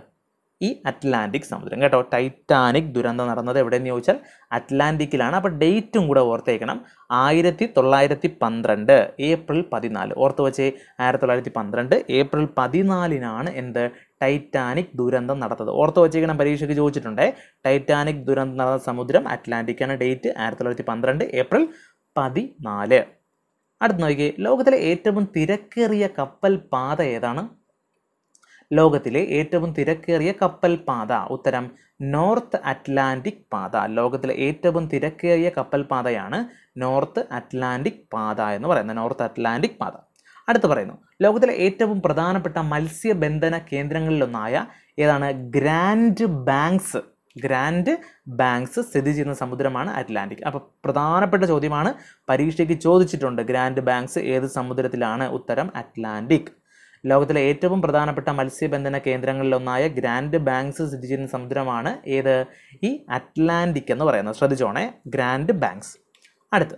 ഈ അറ്റ്ലാന്റിക് സമുദ്രം കേട്ടോ ടൈറ്റാനിക് ദുരന്തം നടന്നത് എവിടെയെന്ന് ചോദിച്ചാൽ അറ്റ്ലാന്റിക്കിലാണ് അപ്പോൾ ഡേറ്റും കൂടെ ഓർത്തേക്കണം ആയിരത്തി തൊള്ളായിരത്തി പന്ത്രണ്ട് ഏപ്രിൽ പതിനാല് ഓർത്ത് വെച്ചേ ആയിരത്തി തൊള്ളായിരത്തി പന്ത്രണ്ട് ഏപ്രിൽ പതിനാലിനാണ് എന്ത് ടൈറ്റാനിക് ദുരന്തം നടത്തത് ഓർത്ത് വെച്ചേക്കണം പരീക്ഷയ്ക്ക് ചോദിച്ചിട്ടുണ്ട് ടൈറ്റാനിക് ദുരന്തം നടന്ന സമുദ്രം അറ്റ്ലാന്റിക്കാണ് ഡേറ്റ് ആയിരത്തി തൊള്ളായിരത്തി പന്ത്രണ്ട് ഏപ്രിൽ പതിനാല് അടുത്ത് നോക്കിയേ ലോകത്തിലെ ഏറ്റവും തിരക്കേറിയ കപ്പൽ പാത ഏതാണ് ലോകത്തിലെ ഏറ്റവും തിരക്കേറിയ കപ്പൽ പാത ഉത്തരം നോർത്ത് അറ്റ്ലാന്റിക് പാത ലോകത്തിലെ ഏറ്റവും തിരക്കേറിയ കപ്പൽ പാതയാണ് നോർത്ത് അറ്റ്ലാന്റിക് പാത എന്ന് പറയുന്നത് നോർത്ത് അറ്റ്ലാന്റിക് പാത അടുത്ത് പറയുന്നു ലോകത്തിലെ ഏറ്റവും പ്രധാനപ്പെട്ട മത്സ്യബന്ധന കേന്ദ്രങ്ങളിലൊന്നായ ഏതാണ് ഗ്രാൻഡ് ബാങ്ക്സ് ഗ്രാൻഡ് ബാങ്ക്സ് സ്ഥിതി ചെയ്യുന്ന സമുദ്രമാണ് അറ്റ്ലാന്റിക് അപ്പോൾ പ്രധാനപ്പെട്ട ചോദ്യമാണ് പരീക്ഷയ്ക്ക് ചോദിച്ചിട്ടുണ്ട് ഗ്രാൻഡ് ബാങ്ക്സ് ഏത് സമുദ്രത്തിലാണ് ഉത്തരം അറ്റ്ലാന്റിക് ലോകത്തിലെ ഏറ്റവും പ്രധാനപ്പെട്ട മത്സ്യബന്ധന കേന്ദ്രങ്ങളിലൊന്നായ ഗ്രാൻഡ് ബാങ്ക്സ് സ്ഥിതി ചെയ്യുന്ന സമുദ്രമാണ് ഏത് ഈ അറ്റ്ലാന്റിക് എന്ന് പറയുന്നത് ശ്രദ്ധിച്ചോണേ ഗ്രാൻഡ് ബാങ്ക്സ് അടുത്ത്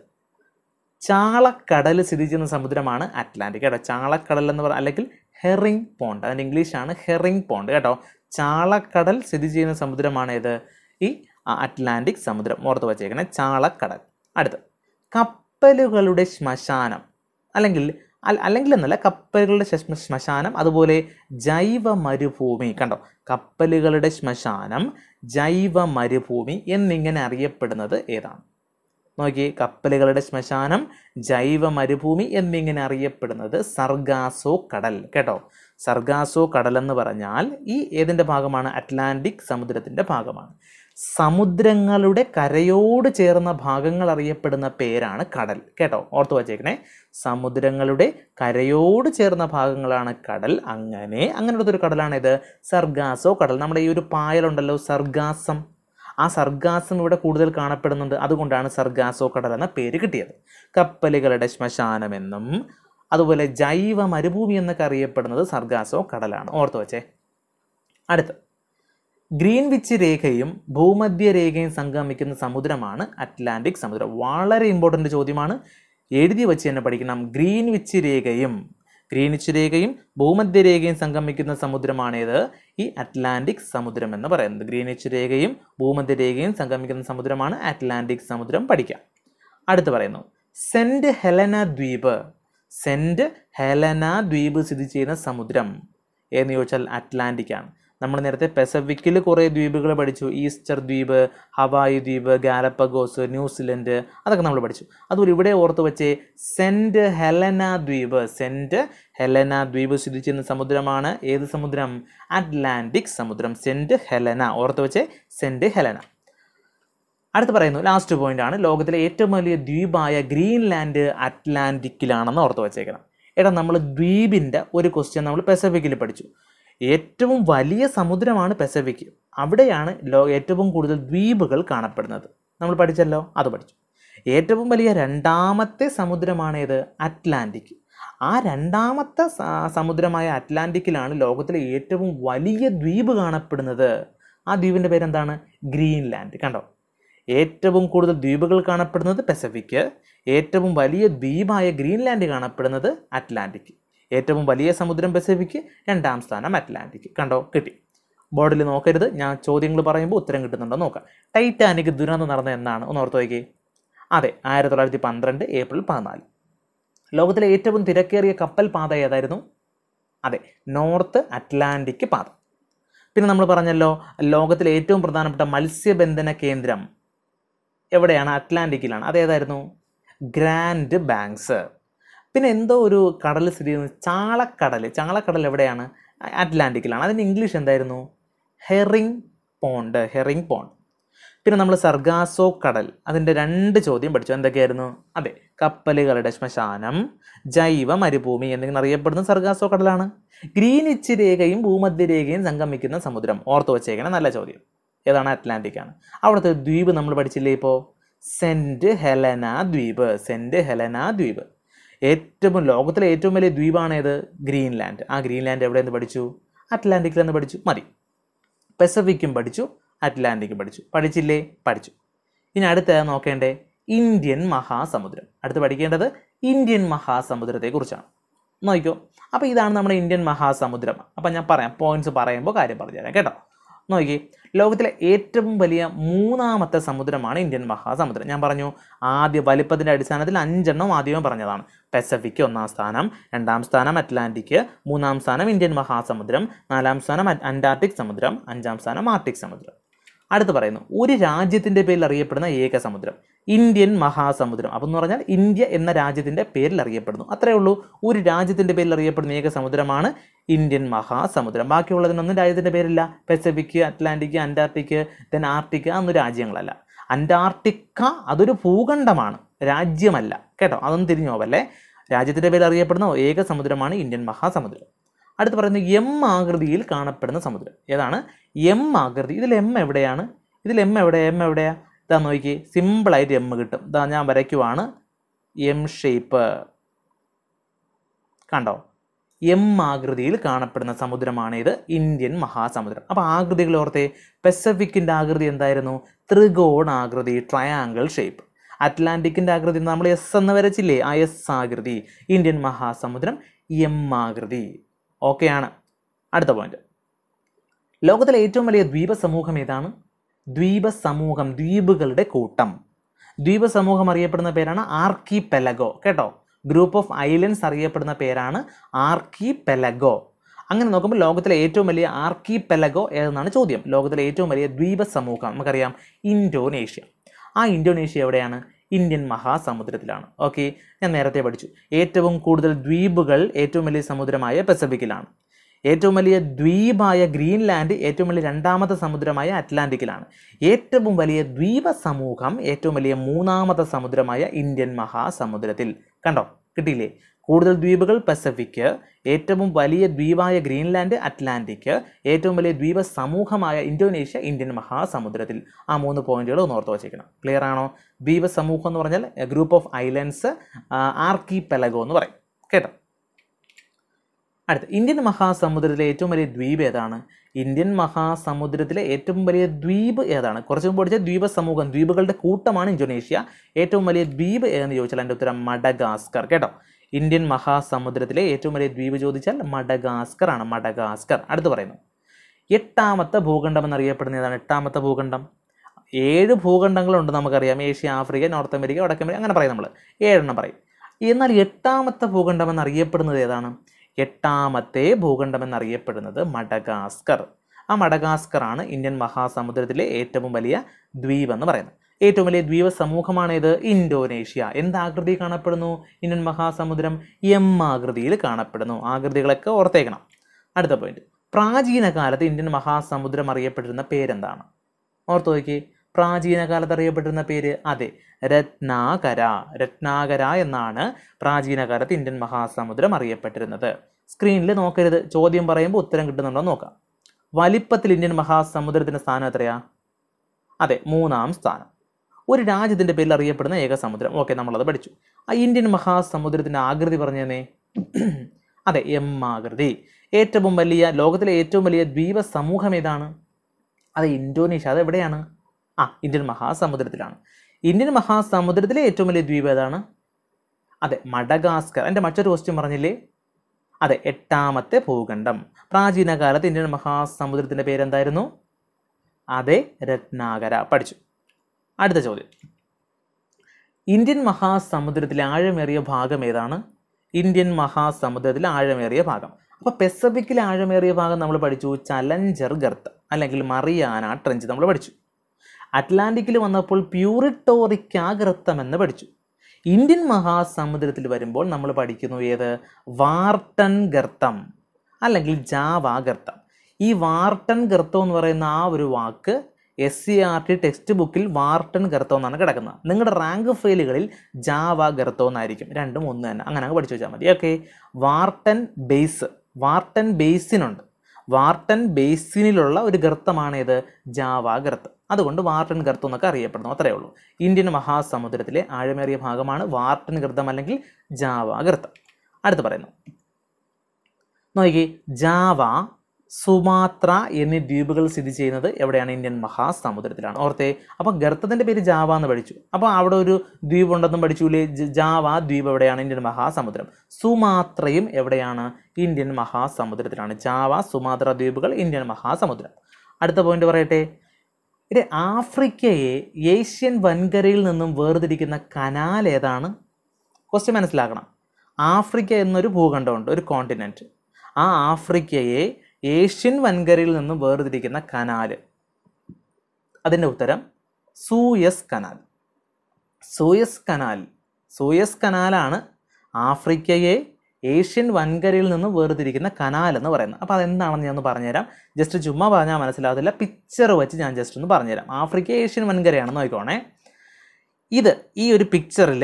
ചാളക്കടൽ സ്ഥിതി ചെയ്യുന്ന സമുദ്രമാണ് അറ്റ്ലാന്റിക് കേട്ടോ ചാളക്കടൽ എന്ന് പറഞ്ഞാൽ അല്ലെങ്കിൽ ഹെറിംഗ് പോണ്ട് അതിൻ്റെ ഇംഗ്ലീഷാണ് ഹെറിംഗ് പോണ്ട് കേട്ടോ ചാളക്കടൽ സ്ഥിതി ചെയ്യുന്ന സമുദ്രമാണ് ഏത് ഈ അറ്റ്ലാന്റിക് സമുദ്രം ഓർത്ത് വച്ചേക്കണേ ചാളക്കടൽ അടുത്ത് കപ്പലുകളുടെ ശ്മശാനം അല്ലെങ്കിൽ അല്ലെങ്കിൽ എന്നല്ല കപ്പലുകളുടെ ശ്മശാനം അതുപോലെ ജൈവ മരുഭൂമി കണ്ടോ കപ്പലുകളുടെ ശ്മശാനം ജൈവ മരുഭൂമി എന്നിങ്ങനെ അറിയപ്പെടുന്നത് ഏതാണ് നോക്കി കപ്പലുകളുടെ ശ്മശാനം ജൈവ മരുഭൂമി എന്നിങ്ങനെ അറിയപ്പെടുന്നത് സർഗാസോ കടൽ കേട്ടോ സർഗാസോ കടലെന്ന് പറഞ്ഞാൽ ഈ ഏതിൻ്റെ ഭാഗമാണ് അറ്റ്ലാന്റിക് സമുദ്രത്തിൻ്റെ ഭാഗമാണ് സമുദ്രങ്ങളുടെ കരയോട് ചേർന്ന ഭാഗങ്ങൾ അറിയപ്പെടുന്ന പേരാണ് കടൽ കേട്ടോ ഓർത്തു വച്ചേക്കണേ സമുദ്രങ്ങളുടെ കരയോട് ചേർന്ന ഭാഗങ്ങളാണ് കടൽ അങ്ങനെ അങ്ങനെയുള്ളതൊരു കടലാണിത് സർഗാസോ കടൽ നമ്മുടെ ഈ ഒരു പായലുണ്ടല്ലോ സർഗാസം ആ സർഗാസം ഇവിടെ കൂടുതൽ കാണപ്പെടുന്നുണ്ട് അതുകൊണ്ടാണ് സർഗാസോ കടൽ എന്ന പേര് കിട്ടിയത് കപ്പലുകളുടെ ശ്മശാനമെന്നും അതുപോലെ ജൈവ മരുഭൂമി എന്നൊക്കെ അറിയപ്പെടുന്നത് സർഗാസോ കടലാണ് ഓർത്തു വച്ചേ അടുത്ത് ഗ്രീൻവിച്ച് രേഖയും ഭൂമധ്യ രേഖയും സംഗമിക്കുന്ന സമുദ്രമാണ് അറ്റ്ലാന്റിക് സമുദ്രം വളരെ ഇമ്പോർട്ടൻ്റ് ചോദ്യമാണ് എഴുതി വെച്ച് തന്നെ പഠിക്കണം ഗ്രീൻവിച്ച് രേഖയും ഗ്രീനിച്ച് രേഖയും ഭൂമധ്യ രേഖയും സംഗമിക്കുന്ന സമുദ്രമാണേത് ഈ അറ്റ്ലാന്റിക് സമുദ്രം എന്ന് പറയുന്നത് ഗ്രീനിച്ച് രേഖയും ഭൂമധ്യ രേഖയും സംഗമിക്കുന്ന സമുദ്രമാണ് അറ്റ്ലാന്റിക് സമുദ്രം പഠിക്കാം അടുത്ത് പറയുന്നു സെൻറ്റ് ഹെലന ദ്വീപ് സെൻറ്റ് ഹെലന ദ്വീപ് സ്ഥിതി ചെയ്യുന്ന സമുദ്രം എന്ന് ചോദിച്ചാൽ അറ്റ്ലാന്റിക് ആണ് നമ്മൾ നേരത്തെ പെസഫിക്കിൽ കുറേ ദ്വീപുകൾ പഠിച്ചു ഈസ്റ്റർ ദ്വീപ് ഹവായ് ദ്വീപ് ഗാലപ്പഗോസ് ന്യൂസിലൻഡ് അതൊക്കെ നമ്മൾ പഠിച്ചു അതുപോലെ ഇവിടെ ഓർത്ത് വെച്ചേ സെൻറ്റ് ഹെലന ദ്വീപ് സെൻറ്റ് ഹെലന ദ്വീപ് സ്ഥിതി ചെയ്യുന്ന സമുദ്രമാണ് ഏത് സമുദ്രം അറ്റ്ലാന്റിക് സമുദ്രം സെൻറ്റ് ഹെലന ഓർത്ത് വെച്ചേ സെൻറ്റ് ഹെലന അടുത്ത് പറയുന്നു ലാസ്റ്റ് പോയിന്റ് ആണ് ലോകത്തിലെ ഏറ്റവും വലിയ ദ്വീപായ ഗ്രീൻലാൻഡ് അറ്റ്ലാന്റിക്കിലാണെന്ന് ഓർത്ത് വച്ചേക്കണം എടാ നമ്മൾ ദ്വീപിൻ്റെ ഒരു ക്വസ്റ്റ്യൻ നമ്മൾ പെസഫിക്കിൽ പഠിച്ചു ഏറ്റവും വലിയ സമുദ്രമാണ് പെസഫിക് അവിടെയാണ് ലോ ഏറ്റവും കൂടുതൽ ദ്വീപുകൾ കാണപ്പെടുന്നത് നമ്മൾ പഠിച്ചല്ലോ അത് പഠിച്ചു ഏറ്റവും വലിയ രണ്ടാമത്തെ സമുദ്രമാണ് ഏത് അറ്റ്ലാന്റിക് ആ രണ്ടാമത്തെ സമുദ്രമായ അറ്റ്ലാന്റിക്കിലാണ് ലോകത്തിലെ ഏറ്റവും വലിയ ദ്വീപ് കാണപ്പെടുന്നത് ആ ദ്വീപിൻ്റെ പേരെന്താണ് ഗ്രീൻലാൻഡ് കണ്ടോ ഏറ്റവും കൂടുതൽ ദ്വീപുകൾ കാണപ്പെടുന്നത് പസഫിക് ഏറ്റവും വലിയ ദ്വീപായ ഗ്രീൻലാൻഡ് കാണപ്പെടുന്നത് അറ്റ്ലാന്റിക് ഏറ്റവും വലിയ സമുദ്രം പസഫിക് രണ്ടാം സ്ഥാനം അറ്റ്ലാന്റിക് കണ്ടോ കിട്ടി ബോർഡിൽ നോക്കരുത് ഞാൻ ചോദ്യങ്ങൾ പറയുമ്പോൾ ഉത്തരം കിട്ടുന്നുണ്ടോ നോക്കാം ടൈറ്റാനിക് ദുരന്തം നടന്നത് എന്നാണ് ഒന്ന് ഓർത്ത് നോക്കി അതെ ആയിരത്തി തൊള്ളായിരത്തി പന്ത്രണ്ട് ഏപ്രിൽ പതിനാല് ലോകത്തിലെ ഏറ്റവും തിരക്കേറിയ കപ്പൽ പാത ഏതായിരുന്നു അതെ നോർത്ത് അറ്റ്ലാന്റിക് പാത പിന്നെ നമ്മൾ പറഞ്ഞല്ലോ ലോകത്തിലെ ഏറ്റവും പ്രധാനപ്പെട്ട മത്സ്യബന്ധന കേന്ദ്രം എവിടെയാണ് അറ്റ്ലാന്റിക്കിലാണ് അതേതായിരുന്നു ഗ്രാൻഡ് ബാങ്ക്സ് പിന്നെ എന്തോ ഒരു കടൽ സ്ഥിതി ചെയ്യുന്നത് ചാളക്കടൽ ചാളക്കടൽ എവിടെയാണ് അറ്റ്ലാന്റിക്കിലാണ് അതിൻ്റെ ഇംഗ്ലീഷ് എന്തായിരുന്നു ഹെറിങ് പോണ്ട് ഹെറിങ് പോണ്ട് പിന്നെ നമ്മൾ സർഗാസോ കടൽ അതിൻ്റെ രണ്ട് ചോദ്യം പഠിച്ചു എന്തൊക്കെയായിരുന്നു അതെ കപ്പലുകളുടെ ശ്മശാനം ജൈവ മരുഭൂമി എന്നിങ്ങനെ അറിയപ്പെടുന്ന സർഗാസോ കടലാണ് ഗ്രീനിച്ച് രേഖയും ഭൂമധ്യരേഖയും സംഗമിക്കുന്ന സമുദ്രം ഓർത്തു വച്ചേക്കണേ നല്ല ചോദ്യം ഏതാണ് അറ്റ്ലാന്റിക് ആണ് അവിടുത്തെ ദ്വീപ് നമ്മൾ പഠിച്ചില്ലേ ഇപ്പോൾ സെൻറ്റ് ഹെലന ദ്വീപ് സെൻറ്റ് ഹെലന ദ്വീപ് ഏറ്റവും ലോകത്തിലെ ഏറ്റവും വലിയ ദ്വീപാണേത് ഗ്രീൻലാൻഡ് ആ ഗ്രീൻലാൻഡ് നിന്ന് പഠിച്ചു നിന്ന് പഠിച്ചു മതി പെസഫിക്കും പഠിച്ചു അറ്റ്ലാന്റിക്കും പഠിച്ചു പഠിച്ചില്ലേ പഠിച്ചു ഇനി അടുത്ത നോക്കേണ്ടേ ഇന്ത്യൻ മഹാസമുദ്രം അടുത്ത് പഠിക്കേണ്ടത് ഇന്ത്യൻ മഹാസമുദ്രത്തെക്കുറിച്ചാണ് നോക്കിക്കോ അപ്പോൾ ഇതാണ് നമ്മുടെ ഇന്ത്യൻ മഹാസമുദ്രം അപ്പം ഞാൻ പറയാം പോയിന്റ്സ് പറയുമ്പോൾ കാര്യം പറഞ്ഞുതരാം കേട്ടോ നോക്കി ലോകത്തിലെ ഏറ്റവും വലിയ മൂന്നാമത്തെ സമുദ്രമാണ് ഇന്ത്യൻ മഹാസമുദ്രം ഞാൻ പറഞ്ഞു ആദ്യ വലിപ്പത്തിൻ്റെ അടിസ്ഥാനത്തിൽ അഞ്ചെണ്ണം ആദ്യമേ പറഞ്ഞതാണ് പസഫിക് ഒന്നാം സ്ഥാനം രണ്ടാം സ്ഥാനം അറ്റ്ലാന്റിക് മൂന്നാം സ്ഥാനം ഇന്ത്യൻ മഹാസമുദ്രം നാലാം സ്ഥാനം അന്റാർട്ടിക് സമുദ്രം അഞ്ചാം സ്ഥാനം ആർട്ടിക് സമുദ്രം അടുത്ത് പറയുന്നു ഒരു രാജ്യത്തിൻ്റെ പേരിൽ അറിയപ്പെടുന്ന ഏക സമുദ്രം ഇന്ത്യൻ മഹാസമുദ്രം അപ്പം എന്ന് പറഞ്ഞാൽ ഇന്ത്യ എന്ന രാജ്യത്തിൻ്റെ പേരിൽ അറിയപ്പെടുന്നു അത്രേ ഉള്ളൂ ഒരു രാജ്യത്തിൻ്റെ പേരിൽ അറിയപ്പെടുന്ന ഏക സമുദ്രമാണ് ഇന്ത്യൻ മഹാസമുദ്രം ബാക്കിയുള്ളതിനൊന്നും രാജ്യത്തിൻ്റെ പേരില്ല Pacific Atlantic Antarctic then Arctic അന്ന് രാജ്യങ്ങളല്ല അന്റാർട്ടിക്ക അതൊരു ഭൂഖണ്ഡമാണ് രാജ്യമല്ല കേട്ടോ അതൊന്നും തിരിഞ്ഞു പോവല്ലേ രാജ്യത്തിൻ്റെ പേരിൽ അറിയപ്പെടുന്ന ഏക സമുദ്രമാണ് ഇന്ത്യൻ മഹാസമുദ്രം അടുത്ത് പറയുന്നത് എം ആകൃതിയിൽ കാണപ്പെടുന്ന സമുദ്രം ഏതാണ് എം ആകൃതി ഇതിൽ എം എവിടെയാണ് ഇതിൽ എം എവിടെ എം എവിടെയാണ് ഇതാ നോക്കി സിമ്പിളായിട്ട് എം കിട്ടും ഇതാ ഞാൻ വരയ്ക്കുവാണ് എം ഷേപ്പ് കണ്ടോ എം ആകൃതിയിൽ കാണപ്പെടുന്ന സമുദ്രമാണിത് ഇന്ത്യൻ മഹാസമുദ്രം അപ്പോൾ ആകൃതികൾ ഓർത്തെ പെസഫിക്കിൻ്റെ ആകൃതി എന്തായിരുന്നു ത്രികോണാകൃതി ട്രയാങ്കിൾ ഷേപ്പ് അറ്റ്ലാന്റിക്കിൻ്റെ ആകൃതി നമ്മൾ എസ് എന്ന് വരച്ചില്ലേ ആ എസ് ആകൃതി ഇന്ത്യൻ മഹാസമുദ്രം എം ആകൃതി ഓക്കെയാണ് അടുത്ത പോയിന്റ് ലോകത്തിലെ ഏറ്റവും വലിയ ദ്വീപ സമൂഹം ഏതാണ് ദ്വീപ സമൂഹം ദ്വീപുകളുടെ കൂട്ടം ദ്വീപ സമൂഹം അറിയപ്പെടുന്ന പേരാണ് ആർക്കി പെലഗോ കേട്ടോ ഗ്രൂപ്പ് ഓഫ് ഐലൻഡ്സ് അറിയപ്പെടുന്ന പേരാണ് ആർക്കി പെലഗോ അങ്ങനെ നോക്കുമ്പോൾ ലോകത്തിലെ ഏറ്റവും വലിയ ആർക്കി പെലഗോ ഏതെന്നാണ് ചോദ്യം ലോകത്തിലെ ഏറ്റവും വലിയ ദ്വീപ സമൂഹം നമുക്കറിയാം ഇൻഡോനേഷ്യ ആ ഇൻഡോനേഷ്യ എവിടെയാണ് ഇന്ത്യൻ മഹാസമുദ്രത്തിലാണ് ഓക്കെ ഞാൻ നേരത്തെ പഠിച്ചു ഏറ്റവും കൂടുതൽ ദ്വീപുകൾ ഏറ്റവും വലിയ സമുദ്രമായ പസഫിക്കിലാണ് ഏറ്റവും വലിയ ദ്വീപായ ഗ്രീൻലാൻഡ് ഏറ്റവും വലിയ രണ്ടാമത്തെ സമുദ്രമായ അറ്റ്ലാന്റിക്കിലാണ് ഏറ്റവും വലിയ ദ്വീപ സമൂഹം ഏറ്റവും വലിയ മൂന്നാമത്തെ സമുദ്രമായ ഇന്ത്യൻ മഹാസമുദ്രത്തിൽ കണ്ടോ കിട്ടിയില്ലേ കൂടുതൽ ദ്വീപുകൾ പസഫിക് ഏറ്റവും വലിയ ദ്വീപായ ഗ്രീൻലാൻഡ് അറ്റ്ലാന്റിക് ഏറ്റവും വലിയ ദ്വീപ സമൂഹമായ ഇന്തോനേഷ്യ ഇന്ത്യൻ മഹാസമുദ്രത്തിൽ ആ മൂന്ന് പോയിന്റുകൾ ഒന്ന് ഓർത്ത് വച്ചേക്കണം ക്ലിയർ ആണോ ദ്വീപ സമൂഹം എന്ന് പറഞ്ഞാൽ group of islands archipelago എന്ന് പറയും കേട്ടോ അടുത്ത ഇന്ത്യൻ മഹാസമുദ്രത്തിലെ ഏറ്റവും വലിയ ദ്വീപ് ഏതാണ് ഇന്ത്യൻ മഹാസമുദ്രത്തിലെ ഏറ്റവും വലിയ ദ്വീപ് ഏതാണ് കുറച്ച് മുമ്പ് പഠിച്ച ദ്വീപ സമൂഹം ദ്വീപുകളുടെ കൂട്ടമാണ് ഇന്തോനേഷ്യ ഏറ്റവും വലിയ ദ്വീപ് ഏതെന്ന് ചോദിച്ചാൽ എൻ്റെ ഉത്തരം മഡഗാസ്കർ കേട്ടോ ഇന്ത്യൻ മഹാസമുദ്രത്തിലെ ഏറ്റവും വലിയ ദ്വീപ് ചോദിച്ചാൽ മഡഗാസ്കർ ആണ് മഡഗാസ്കർ അടുത്ത് പറയുന്നു എട്ടാമത്തെ ഭൂഖണ്ഡം എന്നറിയപ്പെടുന്ന ഏതാണ് എട്ടാമത്തെ ഭൂഖണ്ഡം ഏഴ് ഭൂഖണ്ഡങ്ങളുണ്ട് നമുക്കറിയാം ഏഷ്യ ആഫ്രിക്ക നോർത്ത് അമേരിക്ക വടക്കൻ അമേരിക്ക അങ്ങനെ പറയും നമ്മൾ ഏഴെണ്ണം പറയും എന്നാൽ എട്ടാമത്തെ ഭൂഖണ്ഡം എന്നറിയപ്പെടുന്നത് ഏതാണ് എട്ടാമത്തെ ഭൂഖണ്ഡം എന്നറിയപ്പെടുന്നത് മഡഗാസ്കർ ആ മഡഗാസ്കർ ആണ് ഇന്ത്യൻ മഹാസമുദ്രത്തിലെ ഏറ്റവും വലിയ ദ്വീപ് എന്ന് പറയുന്നത് ഏറ്റവും വലിയ ദ്വീപ സമൂഹമാണേത് ഇൻഡോനേഷ്യ എന്ത് ആകൃതി കാണപ്പെടുന്നു ഇന്ത്യൻ മഹാസമുദ്രം എം ആകൃതിയിൽ കാണപ്പെടുന്നു ആകൃതികളൊക്കെ ഓർത്തേക്കണം അടുത്ത പോയിന്റ് പ്രാചീന കാലത്ത് ഇന്ത്യൻ മഹാസമുദ്രം അറിയപ്പെട്ടിരുന്ന പേരെന്താണ് ഓർത്തു നോക്കി പ്രാചീന കാലത്ത് അറിയപ്പെട്ടിരുന്ന പേര് അതെ രത്നാകര രത്നാകര എന്നാണ് പ്രാചീന കാലത്ത് ഇന്ത്യൻ മഹാസമുദ്രം അറിയപ്പെട്ടിരുന്നത് സ്ക്രീനിൽ നോക്കരുത് ചോദ്യം പറയുമ്പോൾ ഉത്തരം കിട്ടുന്നുണ്ടോ നോക്കാം വലിപ്പത്തിൽ ഇന്ത്യൻ മഹാസമുദ്രത്തിൻ്റെ സ്ഥാനം എത്രയാ അതെ മൂന്നാം സ്ഥാനം ഒരു രാജ്യത്തിൻ്റെ പേരിൽ അറിയപ്പെടുന്ന ഏക സമുദ്രം ഓക്കെ നമ്മളത് പഠിച്ചു ആ ഇന്ത്യൻ മഹാസമുദ്രത്തിൻ്റെ ആകൃതി പറഞ്ഞേ [clears throat] അതെ എം ആകൃതി ഏറ്റവും വലിയ ലോകത്തിലെ ഏറ്റവും വലിയ ദ്വീപ സമൂഹം ഏതാണ് അത് ഇന്തോനേഷ്യ അത് എവിടെയാണ് ആ ഇന്ത്യൻ മഹാസമുദ്രത്തിലാണ് ഇന്ത്യൻ മഹാസമുദ്രത്തിലെ ഏറ്റവും വലിയ ദ്വീപ് ഏതാണ് അതെ മഡഗാസ്കർ എൻ്റെ മറ്റൊരു ക്വസ്റ്റ്യൻ പറഞ്ഞില്ലേ അതെ എട്ടാമത്തെ ഭൂഖണ്ഡം പ്രാചീന കാലത്ത് ഇന്ത്യൻ മഹാസമുദ്രത്തിൻ്റെ പേരെന്തായിരുന്നു അതെ രത്നാകര പഠിച്ചു അടുത്ത ചോദ്യം ഇന്ത്യൻ മഹാസമുദ്രത്തിലെ ആഴമേറിയ ഭാഗം ഏതാണ് ഇന്ത്യൻ മഹാസമുദ്രത്തിലെ ആഴമേറിയ ഭാഗം അപ്പോൾ പെസഫിക്കിലെ ആഴമേറിയ ഭാഗം നമ്മൾ പഠിച്ചു ചലഞ്ചർ ഗർത്ത് അല്ലെങ്കിൽ മറിയാന ട്രെഞ്ച് നമ്മൾ പഠിച്ചു അറ്റ്ലാന്റിക്കിൽ വന്നപ്പോൾ പ്യൂറിട്ടോറിക്ക ഗർത്തം എന്ന് പഠിച്ചു ഇന്ത്യൻ മഹാസമുദ്രത്തിൽ വരുമ്പോൾ നമ്മൾ പഠിക്കുന്നു ഏത് വാർട്ടൻ ഗർത്തം അല്ലെങ്കിൽ ജാവാ ഗർത്തം ഈ വാർട്ടൻ ഗർത്തം എന്ന് പറയുന്ന ആ ഒരു വാക്ക് S C R T text ബുക്കിൽ വാർട്ടൺ ഗർത്തോ എന്നാണ് കിടക്കുന്നത് നിങ്ങളുടെ റാങ്ക് ഫയലുകളിൽ ജാവ ഗർത്തോ രണ്ടും ഒന്ന് തന്നെ അങ്ങനെ അങ്ങ് പഠിച്ചു വെച്ചാൽ മതി ഓക്കെ വാർട്ടൺ ബേസ് വാർട്ടൺ ബേസിനുണ്ട് വാർട്ടൺ ബേസിനിലുള്ള ഒരു ഗർത്തമാണേത് ജാവ ഗർത്തം അതുകൊണ്ട് വാർട്ടൻ ഗർത്തം എന്നൊക്കെ അറിയപ്പെടുന്നു അത്രയേ ഉള്ളൂ ഇന്ത്യൻ മഹാസമുദ്രത്തിലെ ആഴമേറിയ ഭാഗമാണ് വാർട്ടൻ ഗർത്തം അല്ലെങ്കിൽ ജാവ ഗർത്തം അടുത്ത് പറയുന്നു നോക്കി ജാവ സുമാത്ര എന്നീ ദ്വീപുകൾ സ്ഥിതി ചെയ്യുന്നത് എവിടെയാണ് ഇന്ത്യൻ മഹാസമുദ്രത്തിലാണ് ഓർത്തേ അപ്പോൾ ഗർത്തത്തിൻ്റെ പേര് ജാവ എന്ന് പഠിച്ചു അപ്പോൾ അവിടെ ഒരു ദ്വീപ് ഉണ്ടെന്നും പഠിച്ചൂലേ ജാവ ദ്വീപ് എവിടെയാണ് ഇന്ത്യൻ മഹാസമുദ്രം സുമാത്രയും എവിടെയാണ് ഇന്ത്യൻ മഹാസമുദ്രത്തിലാണ് ജാവ സുമാത്ര ദ്വീപുകൾ ഇന്ത്യൻ മഹാസമുദ്രം അടുത്ത പോയിന്റ് പറയട്ടെ ഇത് ആഫ്രിക്കയെ ഏഷ്യൻ വൻകരയിൽ നിന്നും വേർതിരിക്കുന്ന കനാൽ ഏതാണ് ക്വസ്റ്റ്യൻ മനസ്സിലാക്കണം ആഫ്രിക്ക എന്നൊരു ഭൂഖണ്ഡമുണ്ട് ഒരു കോണ്ടിനെൻറ്റ് ആ ആഫ്രിക്കയെ ഏഷ്യൻ വൻകരയിൽ നിന്ന് വേർതിരിക്കുന്ന കനാല് അതിൻ്റെ ഉത്തരം Suez canal Suez canal Suez കനാലാണ് ആഫ്രിക്കയെ ഏഷ്യൻ വൻകരയിൽ നിന്ന് വേർതിരിക്കുന്ന കനാൽ എന്ന് പറയുന്നത് അപ്പോൾ അതെന്താണെന്ന് ഞാൻ ഒന്ന് പറഞ്ഞുതരാം ജസ്റ്റ് ചുമ്മാ പറഞ്ഞാൽ മനസ്സിലാവത്തില്ല പിക്ചർ വെച്ച് ഞാൻ ജസ്റ്റ് ഒന്ന് പറഞ്ഞുതരാം ആഫ്രിക്ക ഏഷ്യൻ വൻകരയാണെന്ന് നോക്കിക്കോണേ ഇത് ഈ ഒരു പിക്ചറിൽ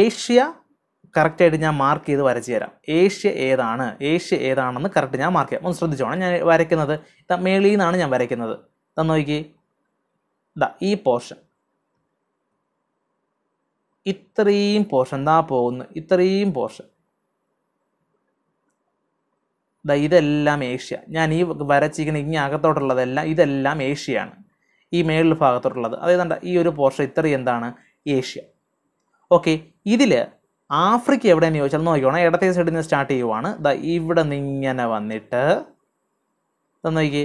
ഏഷ്യ കറക്റ്റായിട്ട് ഞാൻ മാർക്ക് ചെയ്ത് വരച്ച് തരാം ഏഷ്യ ഏതാണ് ഏഷ്യ ഏതാണെന്ന് കറക്റ്റ് ഞാൻ മാർക്ക് ചെയ്യാം ഒന്ന് ശ്രദ്ധിച്ചോണം ഞാൻ വരയ്ക്കുന്നത് മേളിൽ നിന്നാണ് ഞാൻ വരയ്ക്കുന്നത് തന്നു നോക്കി ദാ ഈ പോർഷൻ ഇത്രയും പോർഷൻ ദാ പോകുന്നു ഇത്രയും പോർഷൻ ദാ ഇതെല്ലാം ഏഷ്യ ഞാൻ ഈ വരച്ചിരിക്കുന്ന ഇങ്ങനെ അകത്തോട്ടുള്ളതെല്ലാം ഇതെല്ലാം ഏഷ്യയാണ് ഈ മേളിൽ ഭാഗത്തോട്ടുള്ളത് അതായത് ഈ ഒരു പോർഷൻ ഇത്രയും എന്താണ് ഏഷ്യ ഓക്കെ ഇതിൽ ആഫ്രിക്ക എവിടെയെന്ന് ചോദിച്ചാൽ നോക്കിക്കോണം ഇടത്തെ സൈഡിൽ നിന്ന് സ്റ്റാർട്ട് ചെയ്യുവാണ് ദാ ഇവിടെ നിന്ന് ഇങ്ങനെ വന്നിട്ട് നോക്കി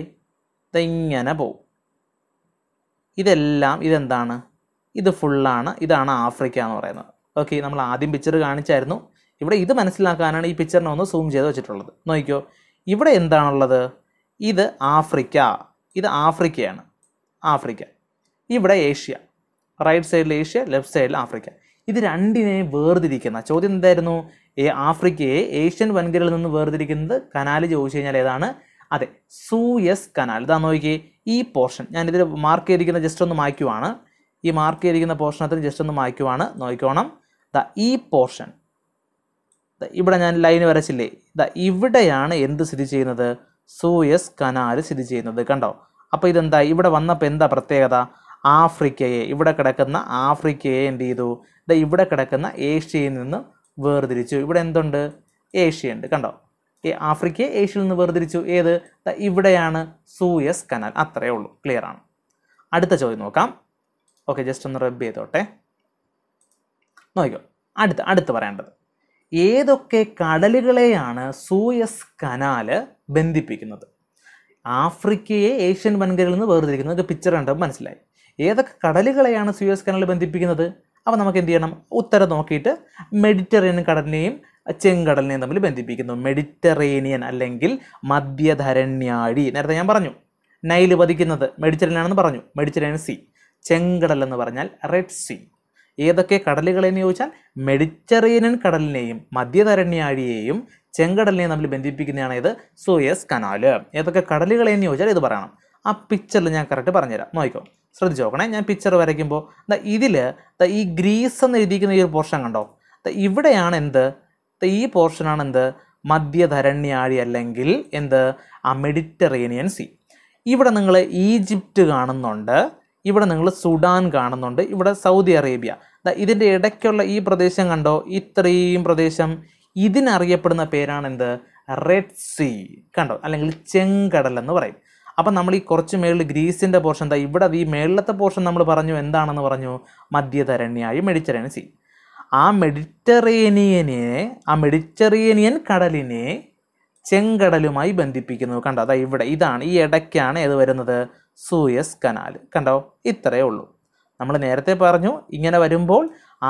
ദാ ഇങ്ങനെ പോവും ഇതെല്ലാം ഇതെന്താണ് ഇത് ഫുള്ളാണ് ഇതാണ് ആഫ്രിക്ക എന്ന് പറയുന്നത് ഓക്കെ നമ്മൾ ആദ്യം പിക്ചർ കാണിച്ചായിരുന്നു ഇവിടെ ഇത് മനസ്സിലാക്കാനാണ് ഈ പിക്ചറിനെ ഒന്ന് സൂം ചെയ്ത് വെച്ചിട്ടുള്ളത് നോക്കിക്കോ ഇവിടെ എന്താണുള്ളത് ഇത് ആഫ്രിക്ക ഇത് ആഫ്രിക്കയാണ് ആഫ്രിക്ക ഇവിടെ ഏഷ്യ റൈറ്റ് സൈഡിൽ ഏഷ്യ ലെഫ്റ്റ് സൈഡിൽ ആഫ്രിക്ക ഇത് രണ്ടിനെ വേർതിരിക്കുന്ന ചോദ്യം എന്തായിരുന്നു ആഫ്രിക്കയെ ഏഷ്യൻ വൻകരയിൽ നിന്ന് വേർതിരിക്കുന്നത് കനാൽ ചോദിച്ചു കഴിഞ്ഞാൽ ഏതാണ് അതെ സൂയസ് കനാൽ ഇതാ നോക്കിയേ ഈ പോർഷൻ ഞാനിതിൽ മാർക്ക് ചെയ്തിരിക്കുന്ന ജസ്റ്റ് ഒന്ന് മായ്ക്കുവാണ് ഈ മാർക്ക് ചെയ്തിരിക്കുന്ന പോർഷനത്തിന് ജസ്റ്റ് ഒന്ന് മായ്ക്കുവാണ് നോക്കിക്കോണം ദാ ഈ പോർഷൻ ഇവിടെ ഞാൻ ലൈൻ വരച്ചില്ലേ ദാ ഇവിടെയാണ് എന്ത് സ്ഥിതി ചെയ്യുന്നത് സൂയസ് കനാൽ സ്ഥിതി ചെയ്യുന്നത് കണ്ടോ അപ്പോൾ ഇതെന്താ ഇവിടെ വന്നപ്പോൾ എന്താ പ്രത്യേകത ആഫ്രിക്കയെ ഇവിടെ കിടക്കുന്ന ആഫ്രിക്കയെ എന്ത് ചെയ്തു ഇവിടെ കിടക്കുന്ന ഏഷ്യയിൽ നിന്ന് വേർതിരിച്ചു ഇവിടെ എന്തുണ്ട് ഏഷ്യ ഉണ്ട് കണ്ടോ ഈ ആഫ്രിക്കയെ ഏഷ്യയിൽ നിന്ന് വേർതിരിച്ചു ഏത് ഇവിടെയാണ് സൂയസ് കനാൽ അത്രയേ ഉള്ളൂ ക്ലിയർ ആണ് അടുത്ത ചോദ്യം നോക്കാം ഓക്കെ ജസ്റ്റ് ഒന്ന് റബ്ബ് ചെയ്തോട്ടെ നോക്കിയോ അടുത്ത അടുത്ത് പറയേണ്ടത് ഏതൊക്കെ കടലുകളെയാണ് സൂയസ് കനാല് ബന്ധിപ്പിക്കുന്നത് ആഫ്രിക്കയെ ഏഷ്യൻ വൻകരയിൽ നിന്ന് വേർതിരിക്കുന്നത് പിക്ചർ കണ്ടപ്പോൾ മനസ്സിലായി ഏതൊക്കെ കടലുകളെയാണ് സൂയസ് കനാൽ ബന്ധിപ്പിക്കുന്നത് അപ്പോൾ നമുക്ക് എന്ത് ചെയ്യണം ഉത്തരം നോക്കിയിട്ട് മെഡിറ്ററേനിയൻ കടലിനെയും ചെങ്കടലിനെയും തമ്മിൽ ബന്ധിപ്പിക്കുന്നു മെഡിറ്ററേനിയൻ അല്ലെങ്കിൽ മധ്യധരണ്യാഴി നേരത്തെ ഞാൻ പറഞ്ഞു നൈൽ വധിക്കുന്നത് മെഡിറ്ററേനിയൻ ആണെന്ന് പറഞ്ഞു മെഡിറ്ററേനിയൻ സി ചെങ്കടൽ എന്ന് പറഞ്ഞാൽ റെഡ് സി ഏതൊക്കെ കടലുകളെന്ന് ചോദിച്ചാൽ മെഡിറ്ററേനിയൻ കടലിനെയും മധ്യധരണ്യാഴിയെയും ചെങ്കടലിനെയും തമ്മിൽ ബന്ധിപ്പിക്കുന്നതാണ് ഇത് സോയസ് കനാല് ഏതൊക്കെ കടലുകളെന്ന് ചോദിച്ചാൽ ഇത് പറയണം ആ പിക്ചറിൽ ഞാൻ കറക്റ്റ് പറഞ്ഞുതരാം നോക്കിക്കോ ശ്രദ്ധിച്ച് നോക്കണേ ഞാൻ പിക്ചർ വരയ്ക്കുമ്പോൾ ഇതിൽ ഈ ഗ്രീസ് എന്ന് എഴുതിയിരിക്കുന്ന ഈ ഒരു പോർഷൻ കണ്ടോ ഇവിടെയാണ് എന്ത് ഈ പോർഷനാണ് എന്ത് മധ്യധരണ്യാഴി അല്ലെങ്കിൽ എന്ത് ആ മെഡിറ്ററേനിയൻ സീ ഇവിടെ നിങ്ങൾ ഈജിപ്റ്റ് കാണുന്നുണ്ട് ഇവിടെ നിങ്ങൾ സുഡാൻ കാണുന്നുണ്ട് ഇവിടെ സൗദി അറേബ്യ ഇതിൻ്റെ ഇടയ്ക്കുള്ള ഈ പ്രദേശം കണ്ടോ ഇത്രയും പ്രദേശം ഇതിനറിയപ്പെടുന്ന പേരാണെന്ത് റെഡ് സീ കണ്ടോ അല്ലെങ്കിൽ ചെങ്കടൽ എന്ന് പറയും അപ്പം നമ്മൾ ഈ കുറച്ച് മേളിൽ ഗ്രീസിൻ്റെ പോർഷൻ എന്താ ഇവിടെ ഈ മേളിലത്തെ പോർഷൻ നമ്മൾ പറഞ്ഞു എന്താണെന്ന് പറഞ്ഞു മധ്യധരണ്യായി മെഡിറ്ററേനിയൻ സീ ആ മെഡിറ്ററേനിയനെ ആ മെഡിറ്ററേനിയൻ കടലിനെ ചെങ്കടലുമായി ബന്ധിപ്പിക്കുന്നു കണ്ടോ അതാ ഇവിടെ ഇതാണ് ഈ ഇടയ്ക്കാണ് ഏത് വരുന്നത് സൂയസ് കനാൽ കണ്ടോ ഇത്രയേ ഉള്ളൂ നമ്മൾ നേരത്തെ പറഞ്ഞു ഇങ്ങനെ വരുമ്പോൾ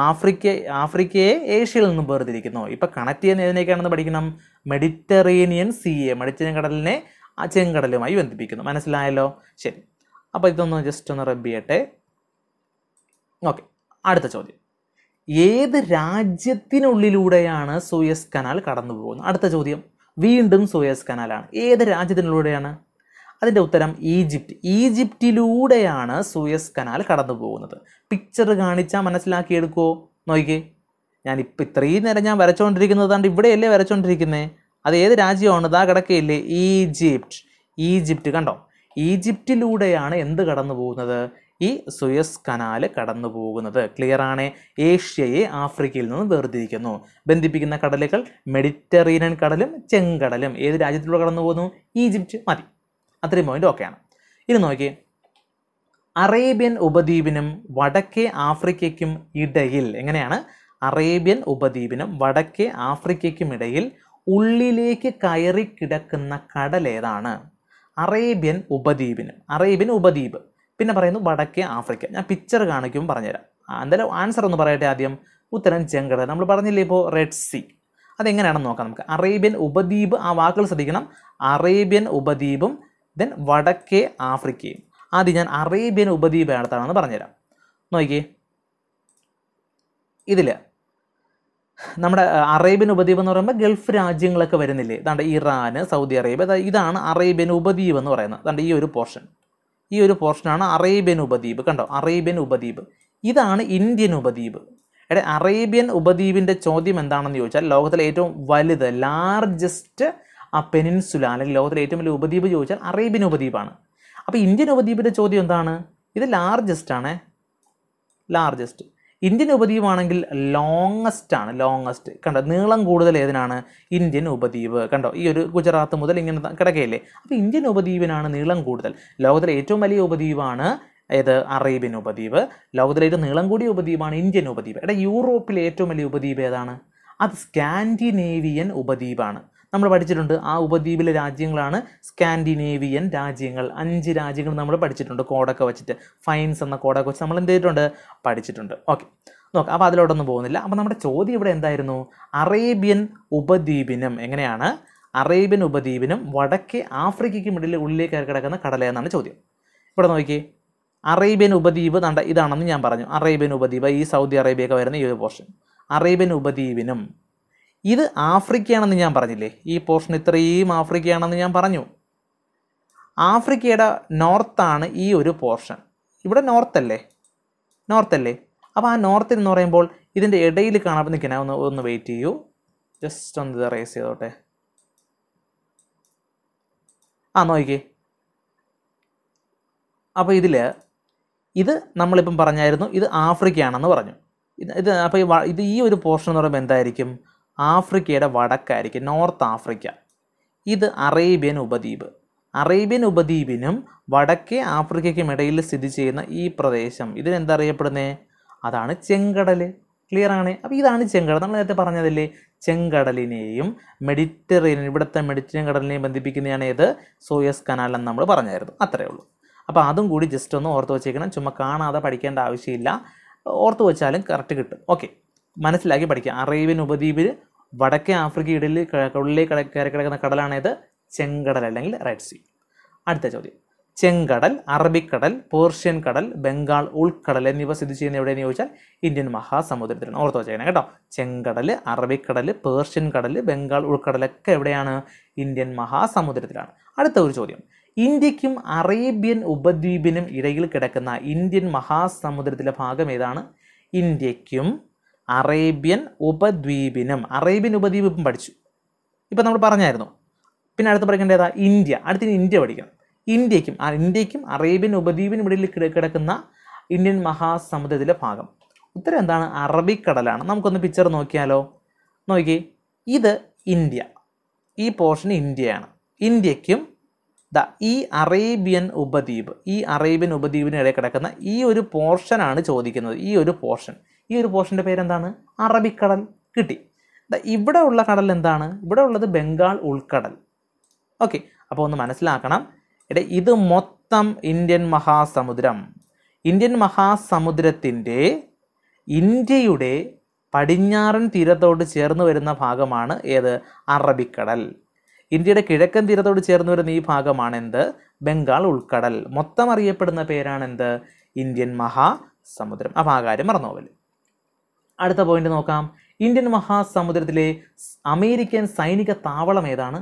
ആഫ്രിക്ക ആഫ്രിക്കയെ ഏഷ്യയിൽ നിന്നും വേർതിരിക്കുന്നു ഇപ്പം കണക്ട് ചെയ്യുന്ന ഏതിനേക്കാണെന്ന് പഠിക്കണം മെഡിറ്ററേനിയൻ സീയെ മെഡിറ്ററേനിയൻ കടലിനെ ആ ചെങ്കടലുമായി ബന്ധിപ്പിക്കുന്നു മനസ്സിലായല്ലോ ശരി അപ്പോൾ ഇതൊന്ന് ജസ്റ്റ് ഒന്ന് റബ്ബ് ചെയ്യട്ടെ ഓക്കെ അടുത്ത ചോദ്യം ഏത് രാജ്യത്തിനുള്ളിലൂടെയാണ് സൂയസ് കനാൽ കടന്നു പോകുന്നത് അടുത്ത ചോദ്യം വീണ്ടും സൂയസ് കനാലാണ് ഏത് രാജ്യത്തിനുള്ളിലൂടെയാണ് അതിൻ്റെ ഉത്തരം ഈജിപ്റ്റ് ഈജിപ്റ്റിലൂടെയാണ് സൂയസ് കനാൽ കടന്നു പോകുന്നത് പിക്ചർ കാണിച്ചാൽ മനസ്സിലാക്കിയെടുക്കുമോ നോക്കിക്കേ ഞാനിപ്പോൾ ഇത്രയും നേരം ഞാൻ വരച്ചുകൊണ്ടിരിക്കുന്നത് കണ്ട് ഇവിടെയല്ലേ വരച്ചുകൊണ്ടിരിക്കുന്നത് അത് ഏത് രാജ്യമാണ് ഇതാ കിടക്കയില്ലേ ഈജിപ്റ്റ് ഈജിപ്റ്റ് കണ്ടോ ഈജിപ്റ്റിലൂടെയാണ് എന്ത് കടന്നു പോകുന്നത് ഈ സുയസ് കനാല് കടന്നു പോകുന്നത് ആണ് ഏഷ്യയെ ആഫ്രിക്കയിൽ നിന്ന് വേർതിരിക്കുന്നു ബന്ധിപ്പിക്കുന്ന കടലുകൾ മെഡിറ്ററേനിയൻ കടലും ചെങ്കടലും ഏത് രാജ്യത്തിലൂടെ കടന്നു പോകുന്നു ഈജിപ്റ്റ് മതി അത്രയും പോയിന്റ് ഓക്കെയാണ് ഇനി നോക്കി അറേബ്യൻ ഉപദ്വീപിനും വടക്കേ ആഫ്രിക്കയ്ക്കും ഇടയിൽ എങ്ങനെയാണ് അറേബ്യൻ ഉപദ്വീപിനും വടക്കേ ആഫ്രിക്കയ്ക്കും ഇടയിൽ ഉള്ളിലേക്ക് കയറി കിടക്കുന്ന കടൽ ഏതാണ് അറേബ്യൻ ഉപദ്വീപിന് അറേബ്യൻ ഉപദ്വീപ് പിന്നെ പറയുന്നു വടക്കേ ആഫ്രിക്ക ഞാൻ പിക്ചർ കാണിക്കും പറഞ്ഞുതരാം എന്തായാലും ആൻസർ ഒന്ന് പറയട്ടെ ആദ്യം ഉത്തരം ചെങ്കടൽ നമ്മൾ പറഞ്ഞില്ലേ ഇപ്പോൾ റെഡ് സി അതെങ്ങനെയാണെന്ന് നോക്കാം നമുക്ക് അറേബ്യൻ ഉപദ്വീപ് ആ വാക്കുകൾ ശ്രദ്ധിക്കണം അറേബ്യൻ ഉപദ്വീപും ദെൻ വടക്കേ ആഫ്രിക്കയും ആദ്യം ഞാൻ അറേബ്യൻ ഉപദ്വീപ് അടുത്താണെന്ന് പറഞ്ഞുതരാം നോക്കിയേ ഇതിൽ നമ്മുടെ അറേബ്യൻ ഉപദ്വീപ് എന്ന് പറയുമ്പോൾ ഗൾഫ് രാജ്യങ്ങളൊക്കെ വരുന്നില്ലേ അതാണ്ട് ഇറാൻ സൗദി അറേബ്യ ഇതാണ് അറേബ്യൻ ഉപദ്വീപ് എന്ന് പറയുന്നത് അതാണ്ട് ഈ ഒരു പോർഷൻ ഈ ഒരു പോർഷനാണ് അറേബ്യൻ ഉപദ്വീപ് കണ്ടോ അറേബ്യൻ ഉപദ്വീപ് ഇതാണ് ഇന്ത്യൻ ഉപദ്വീപ് എടെ അറേബ്യൻ ഉപദ്വീപിൻ്റെ ചോദ്യം എന്താണെന്ന് ചോദിച്ചാൽ ലോകത്തിലെ ഏറ്റവും വലുത് ലാർജസ്റ്റ് ആ പെനിൻസുല അല്ലെങ്കിൽ ലോകത്തിലെ ഏറ്റവും വലിയ ഉപദ്വീപ് ചോദിച്ചാൽ അറേബ്യൻ ഉപദ്വീപാണ് അപ്പോൾ ഇന്ത്യൻ ഉപദ്വീപിൻ്റെ ചോദ്യം എന്താണ് ഇത് ലാർജസ്റ്റ് ആണേ ലാർജസ്റ്റ് ഇന്ത്യൻ ഉപദ്വീപാണെങ്കിൽ ലോങ്ങസ്റ്റ് ആണ് ലോങ്ങസ്റ്റ് കണ്ടോ നീളം കൂടുതൽ ഏതിനാണ് ഇന്ത്യൻ ഉപദ്വീപ് കണ്ടോ ഈ ഒരു ഗുജറാത്ത് മുതൽ ഇങ്ങനെ കിടക്കയില്ലേ അപ്പോൾ ഇന്ത്യൻ ഉപദ്വീപിനാണ് നീളം കൂടുതൽ ലോകത്തിലെ ഏറ്റവും വലിയ ഉപദ്വീപാണ് ഏത് അറേബ്യൻ ഉപദ്വീപ് ലോകത്തിലെ ഏറ്റവും നീളം കൂടിയ ഉപദ്വീപാണ് ഇന്ത്യൻ ഉപദ്വീപ് എടാ യൂറോപ്പിലെ ഏറ്റവും വലിയ ഉപദ്വീപ് ഏതാണ് അത് സ്കാൻഡിനേവിയൻ ഉപദ്വീപാണ് നമ്മൾ പഠിച്ചിട്ടുണ്ട് ആ ഉപദ്വീപിലെ രാജ്യങ്ങളാണ് സ്കാൻഡിനേവിയൻ രാജ്യങ്ങൾ അഞ്ച് രാജ്യങ്ങൾ നമ്മൾ പഠിച്ചിട്ടുണ്ട് കോടൊക്കെ വെച്ചിട്ട് ഫൈൻസ് എന്ന കോടൊക്കെ വെച്ച് നമ്മൾ എന്ത് ചെയ്തിട്ടുണ്ട് പഠിച്ചിട്ടുണ്ട് ഓക്കെ നോക്കാം അപ്പോൾ അതിലോട്ടൊന്നും പോകുന്നില്ല അപ്പോൾ നമ്മുടെ ചോദ്യം ഇവിടെ എന്തായിരുന്നു അറേബ്യൻ ഉപദ്വീപിനും എങ്ങനെയാണ് അറേബ്യൻ ഉപദ്വീപിനും വടക്കേ ആഫ്രിക്കയ്ക്കും ഇടയിൽ ഉള്ളിലേക്ക് കിടക്കുന്ന കടലയെന്നാണ് എന്നാണ് ചോദ്യം ഇവിടെ നോക്കിയേ അറേബ്യൻ ഉപദ്വീപ് നണ്ട ഇതാണെന്ന് ഞാൻ പറഞ്ഞു അറേബ്യൻ ഉപദ്വീപ് ഈ സൗദി അറേബ്യയൊക്കെ വരുന്ന ഈ ഒരു പോർഷൻ അറേബ്യൻ ഉപദ്വീപിനും ഇത് ആഫ്രിക്കയാണെന്ന് ഞാൻ പറഞ്ഞില്ലേ ഈ പോർഷൻ ഇത്രയും ആഫ്രിക്കയാണെന്ന് ഞാൻ പറഞ്ഞു ആഫ്രിക്കയുടെ നോർത്താണ് ഈ ഒരു പോർഷൻ ഇവിടെ നോർത്തല്ലേ നോർത്തല്ലേ അപ്പോൾ ആ നോർത്തിൽ എന്ന് പറയുമ്പോൾ ഇതിൻ്റെ ഇടയിൽ കാണാൻ നിൽക്കണേ ഒന്ന് ഒന്ന് വെയിറ്റ് ചെയ്യൂ ജസ്റ്റ് ഒന്ന് ഇത് റേസ് ചെയ്തോട്ടെ ആ നോക്കിക്കേ അപ്പോൾ ഇതിൽ ഇത് നമ്മളിപ്പം പറഞ്ഞായിരുന്നു ഇത് ആഫ്രിക്കയാണെന്ന് പറഞ്ഞു ഇത് അപ്പോൾ ഇത് ഈ ഒരു പോർഷൻ എന്ന് പറയുമ്പോൾ എന്തായിരിക്കും ആഫ്രിക്കയുടെ വടക്കായിരിക്കും നോർത്ത് ആഫ്രിക്ക ഇത് അറേബ്യൻ ഉപദ്വീപ് അറേബ്യൻ ഉപദ്വീപിനും വടക്കേ ആഫ്രിക്കയ്ക്കും ഇടയിൽ സ്ഥിതി ചെയ്യുന്ന ഈ പ്രദേശം ഇതിനെന്താ അറിയപ്പെടുന്നത് അതാണ് ചെങ്കടൽ ക്ലിയർ ആണ് അപ്പോൾ ഇതാണ് ചെങ്കടൽ നമ്മൾ നേരത്തെ പറഞ്ഞതല്ലേ ചെങ്കടലിനെയും മെഡിറ്ററേനിയൻ ഇവിടുത്തെ മെഡിറ്ററേനിയൻ കടലിനെയും ബന്ധിപ്പിക്കുന്നതാണ് ഏത് സോയസ് എന്ന് നമ്മൾ പറഞ്ഞായിരുന്നു അത്രയേ ഉള്ളൂ അപ്പോൾ അതും കൂടി ജസ്റ്റ് ഒന്ന് ഓർത്ത് വെച്ചേക്കണം ചുമ്മാ കാണാതെ പഠിക്കേണ്ട ആവശ്യമില്ല ഓർത്ത് വെച്ചാലും കറക്റ്റ് കിട്ടും ഓക്കെ മനസ്സിലാക്കി പഠിക്കുക അറേബ്യൻ ഉപദ്വീപിൽ വടക്കേ ആഫ്രിക്കയുടെ ഉള്ളിലേക്ക് കയറി കിടക്കുന്ന കടലാണേത് ചെങ്കടൽ അല്ലെങ്കിൽ റെഡ് സീ അടുത്ത ചോദ്യം ചെങ്കടൽ അറബിക്കടൽ പേർഷ്യൻ കടൽ ബംഗാൾ ഉൾക്കടൽ എന്നിവ സ്ഥിതി ചെയ്യുന്ന എവിടെയെന്ന് ചോദിച്ചാൽ ഇന്ത്യൻ മഹാസമുദ്രത്തിലാണ് ഓർത്ത് വെച്ചേക്കണം കേട്ടോ ചെങ്കടൽ അറബിക്കടൽ പേർഷ്യൻ കടൽ ബംഗാൾ ഉൾക്കടലൊക്കെ എവിടെയാണ് ഇന്ത്യൻ മഹാസമുദ്രത്തിലാണ് അടുത്ത ഒരു ചോദ്യം ഇന്ത്യക്കും അറേബ്യൻ ഉപദ്വീപിനും ഇടയിൽ കിടക്കുന്ന ഇന്ത്യൻ മഹാസമുദ്രത്തിലെ ഭാഗം ഏതാണ് ഇന്ത്യക്കും അറേബ്യൻ ഉപദ്വീപിനും അറേബ്യൻ ഇപ്പം പഠിച്ചു ഇപ്പം നമ്മൾ പറഞ്ഞായിരുന്നു പിന്നെ അടുത്ത് പഠിക്കേണ്ടതാ ഇന്ത്യ അടുത്തിന് ഇന്ത്യ പഠിക്കണം ഇന്ത്യക്കും ഇന്ത്യക്കും അറേബ്യൻ ഉപദ്വീപിനും ഇടയിൽ കിടക്കുന്ന ഇന്ത്യൻ മഹാസമുദ്രത്തിലെ ഭാഗം ഉത്തരം എന്താണ് അറബിക്കടലാണ് നമുക്കൊന്ന് പിക്ചർ നോക്കിയാലോ നോക്കി ഇത് ഇന്ത്യ ഈ പോർഷൻ ഇന്ത്യയാണ് ഇന്ത്യക്കും ദ ഈ അറേബ്യൻ ഉപദ്വീപ് ഈ അറേബ്യൻ ഉപദ്വീപിനിടയിൽ കിടക്കുന്ന ഈ ഒരു പോർഷനാണ് ചോദിക്കുന്നത് ഈ ഒരു പോർഷൻ ഈ ഒരു പോർഷൻ്റെ പേരെന്താണ് അറബിക്കടൽ കിട്ടി ഇവിടെ ഉള്ള കടൽ എന്താണ് ഇവിടെ ഉള്ളത് ബംഗാൾ ഉൾക്കടൽ ഓക്കെ അപ്പോൾ ഒന്ന് മനസ്സിലാക്കണം എടേ ഇത് മൊത്തം ഇന്ത്യൻ മഹാസമുദ്രം ഇന്ത്യൻ മഹാസമുദ്രത്തിൻ്റെ ഇന്ത്യയുടെ പടിഞ്ഞാറൻ തീരത്തോട് ചേർന്ന് വരുന്ന ഭാഗമാണ് ഏത് അറബിക്കടൽ ഇന്ത്യയുടെ കിഴക്കൻ തീരത്തോട് ചേർന്ന് വരുന്ന ഈ ഭാഗമാണ് എന്ത് ബംഗാൾ ഉൾക്കടൽ മൊത്തം അറിയപ്പെടുന്ന പേരാണ് എന്ത് ഇന്ത്യൻ മഹാസമുദ്രം ആ ഭാഗകാര്യം മറന്നുപോകല് അടുത്ത പോയിന്റ് നോക്കാം ഇന്ത്യൻ മഹാസമുദ്രത്തിലെ അമേരിക്കൻ സൈനിക താവളം ഏതാണ്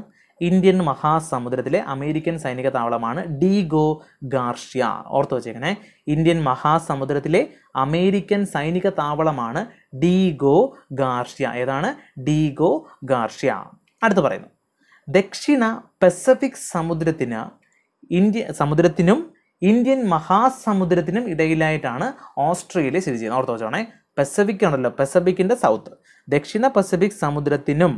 ഇന്ത്യൻ മഹാസമുദ്രത്തിലെ അമേരിക്കൻ സൈനിക താവളമാണ് ഡിഗോ ഗാർഷ്യ ഓർത്ത് വെച്ചേക്കണേ ഇന്ത്യൻ മഹാസമുദ്രത്തിലെ അമേരിക്കൻ സൈനിക താവളമാണ് ഡിഗോ ഗാർഷ്യ ഏതാണ് ഡിഗോ ഗാർഷ്യ അടുത്ത് പറയുന്നു ദക്ഷിണ പസഫിക് സമുദ്രത്തിന് ഇന്ത്യ സമുദ്രത്തിനും ഇന്ത്യൻ മഹാസമുദ്രത്തിനും ഇടയിലായിട്ടാണ് ഓസ്ട്രേലിയ സ്ഥിതി ചെയ്യുന്നത് ഓർത്ത് വെച്ചോണേ പസഫിക് ആണല്ലോ പെസഫിക്കിൻ്റെ സൗത്ത് ദക്ഷിണ പസഫിക് സമുദ്രത്തിനും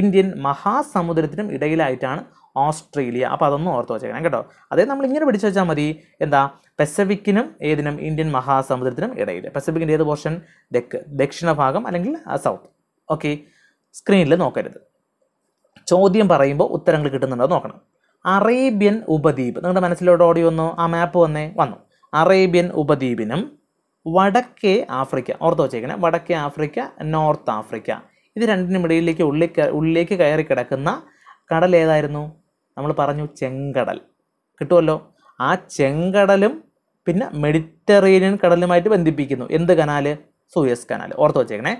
ഇന്ത്യൻ മഹാസമുദ്രത്തിനും ഇടയിലായിട്ടാണ് ഓസ്ട്രേലിയ അപ്പോൾ അതൊന്നും ഓർത്ത് വെച്ചേക്കണം കേട്ടോ അതേ നമ്മൾ ഇങ്ങനെ പിടിച്ചു വെച്ചാൽ മതി എന്താ പെസഫിക്കിനും ഏതിനും ഇന്ത്യൻ മഹാസമുദ്രത്തിനും ഇടയിൽ പെസഫിക്കിൻ്റെ ഏത് പോർഷൻ തെക്ക് ദക്ഷിണ ഭാഗം അല്ലെങ്കിൽ സൗത്ത് ഓക്കെ സ്ക്രീനിൽ നോക്കരുത് ചോദ്യം പറയുമ്പോൾ ഉത്തരങ്ങൾ കിട്ടുന്നുണ്ടോ നോക്കണം അറേബ്യൻ ഉപദ്വീപ് നിങ്ങളുടെ മനസ്സിലോട് ഓടി വന്നു ആ മാപ്പ് വന്നേ വന്നു അറേബ്യൻ ഉപദ്വീപിനും വടക്കേ ആഫ്രിക്ക ഓർത്ത് വച്ചേക്കണേ വടക്കേ ആഫ്രിക്ക നോർത്ത് ആഫ്രിക്ക ഇത് രണ്ടിനും ഇടയിലേക്ക് ഉള്ളിലേക്ക് ഉള്ളിലേക്ക് കയറി കിടക്കുന്ന കടൽ ഏതായിരുന്നു നമ്മൾ പറഞ്ഞു ചെങ്കടൽ കിട്ടുമല്ലോ ആ ചെങ്കടലും പിന്നെ മെഡിറ്ററേനിയൻ കടലുമായിട്ട് ബന്ധിപ്പിക്കുന്നു എന്ത് കനാല് സൂയസ് കനാൽ ഓർത്ത് വച്ചേക്കണേ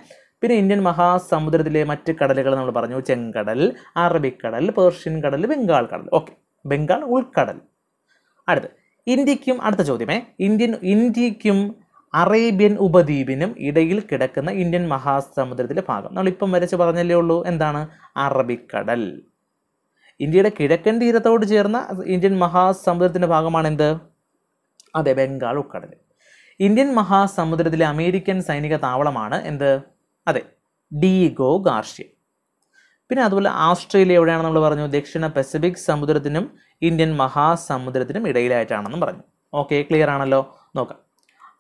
പിന്നെ ഇന്ത്യൻ മഹാസമുദ്രത്തിലെ മറ്റ് കടലുകൾ നമ്മൾ പറഞ്ഞു ചെങ്കടൽ അറബിക്കടൽ പേർഷ്യൻ കടൽ ബംഗാൾ കടൽ ഓക്കെ ബംഗാൾ ഉൾക്കടൽ അടുത്ത് ഇന്ത്യക്കും അടുത്ത ചോദ്യമേ ഇന്ത്യൻ ഇന്ത്യക്കും അറേബ്യൻ ഉപദ്വീപിനും ഇടയിൽ കിടക്കുന്ന ഇന്ത്യൻ മഹാസമുദ്രത്തിലെ ഭാഗം നമ്മളിപ്പം വരച്ച് പറഞ്ഞല്ലേ ഉള്ളൂ എന്താണ് അറബിക്കടൽ ഇന്ത്യയുടെ കിഴക്കൻ തീരത്തോട് ചേർന്ന ഇന്ത്യൻ മഹാസമുദ്രത്തിൻ്റെ ഭാഗമാണ് എന്ത് അതെ ബംഗാൾ ഉൾക്കടൽ ഇന്ത്യൻ മഹാസമുദ്രത്തിലെ അമേരിക്കൻ സൈനിക താവളമാണ് എന്ത് അതെ ഡിഗോ ഗാർഷ്യ പിന്നെ അതുപോലെ ആസ്ട്രേലിയ എവിടെയാണ് നമ്മൾ പറഞ്ഞു ദക്ഷിണ പസഫിക് സമുദ്രത്തിനും ഇന്ത്യൻ മഹാസമുദ്രത്തിനും ഇടയിലായിട്ടാണെന്നും പറഞ്ഞു ഓക്കെ ക്ലിയർ ആണല്ലോ നോക്കാം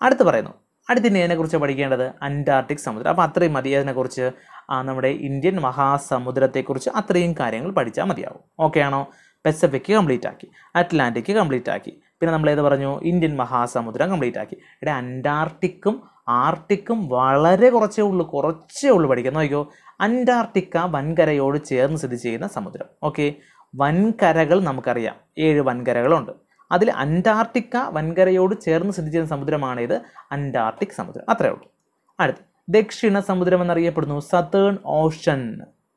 അടുത്ത് പറയുന്നു അടുത്തിന് ഇതിനെക്കുറിച്ച് പഠിക്കേണ്ടത് അന്റാർട്ടിക് സമുദ്രം അപ്പോൾ അത്രയും മതി അതിനെക്കുറിച്ച് നമ്മുടെ ഇന്ത്യൻ മഹാസമുദ്രത്തെക്കുറിച്ച് അത്രയും കാര്യങ്ങൾ പഠിച്ചാൽ മതിയാവും ഓക്കെ ആണോ പെസഫിക് കംപ്ലീറ്റ് ആക്കി അറ്റ്ലാന്റിക് കംപ്ലീറ്റ് ആക്കി പിന്നെ നമ്മൾ ഏത് പറഞ്ഞു ഇന്ത്യൻ മഹാസമുദ്രം കംപ്ലീറ്റ് ആക്കി ഇവിടെ അന്റാർട്ടിക്കും ആർട്ടിക്കും വളരെ കുറച്ചേ ഉള്ളൂ കുറച്ചേ ഉള്ളൂ പഠിക്കാൻ നോക്കിയോ അന്റാർട്ടിക്ക വൻകരയോട് ചേർന്ന് സ്ഥിതി ചെയ്യുന്ന സമുദ്രം ഓക്കെ വൻകരകൾ നമുക്കറിയാം ഏഴ് വൻകരകളുണ്ട് അതിൽ അന്റാർട്ടിക്ക വൻകരയോട് ചേർന്ന് സ്ഥിതി ചെയ്യുന്ന സമുദ്രമാണ് ഇത് അന്റാർട്ടിക് സമുദ്രം അത്രേ ഉള്ളൂ അടുത്ത് ദക്ഷിണ സമുദ്രം എന്നറിയപ്പെടുന്നു സതേൺ ഓഷൻ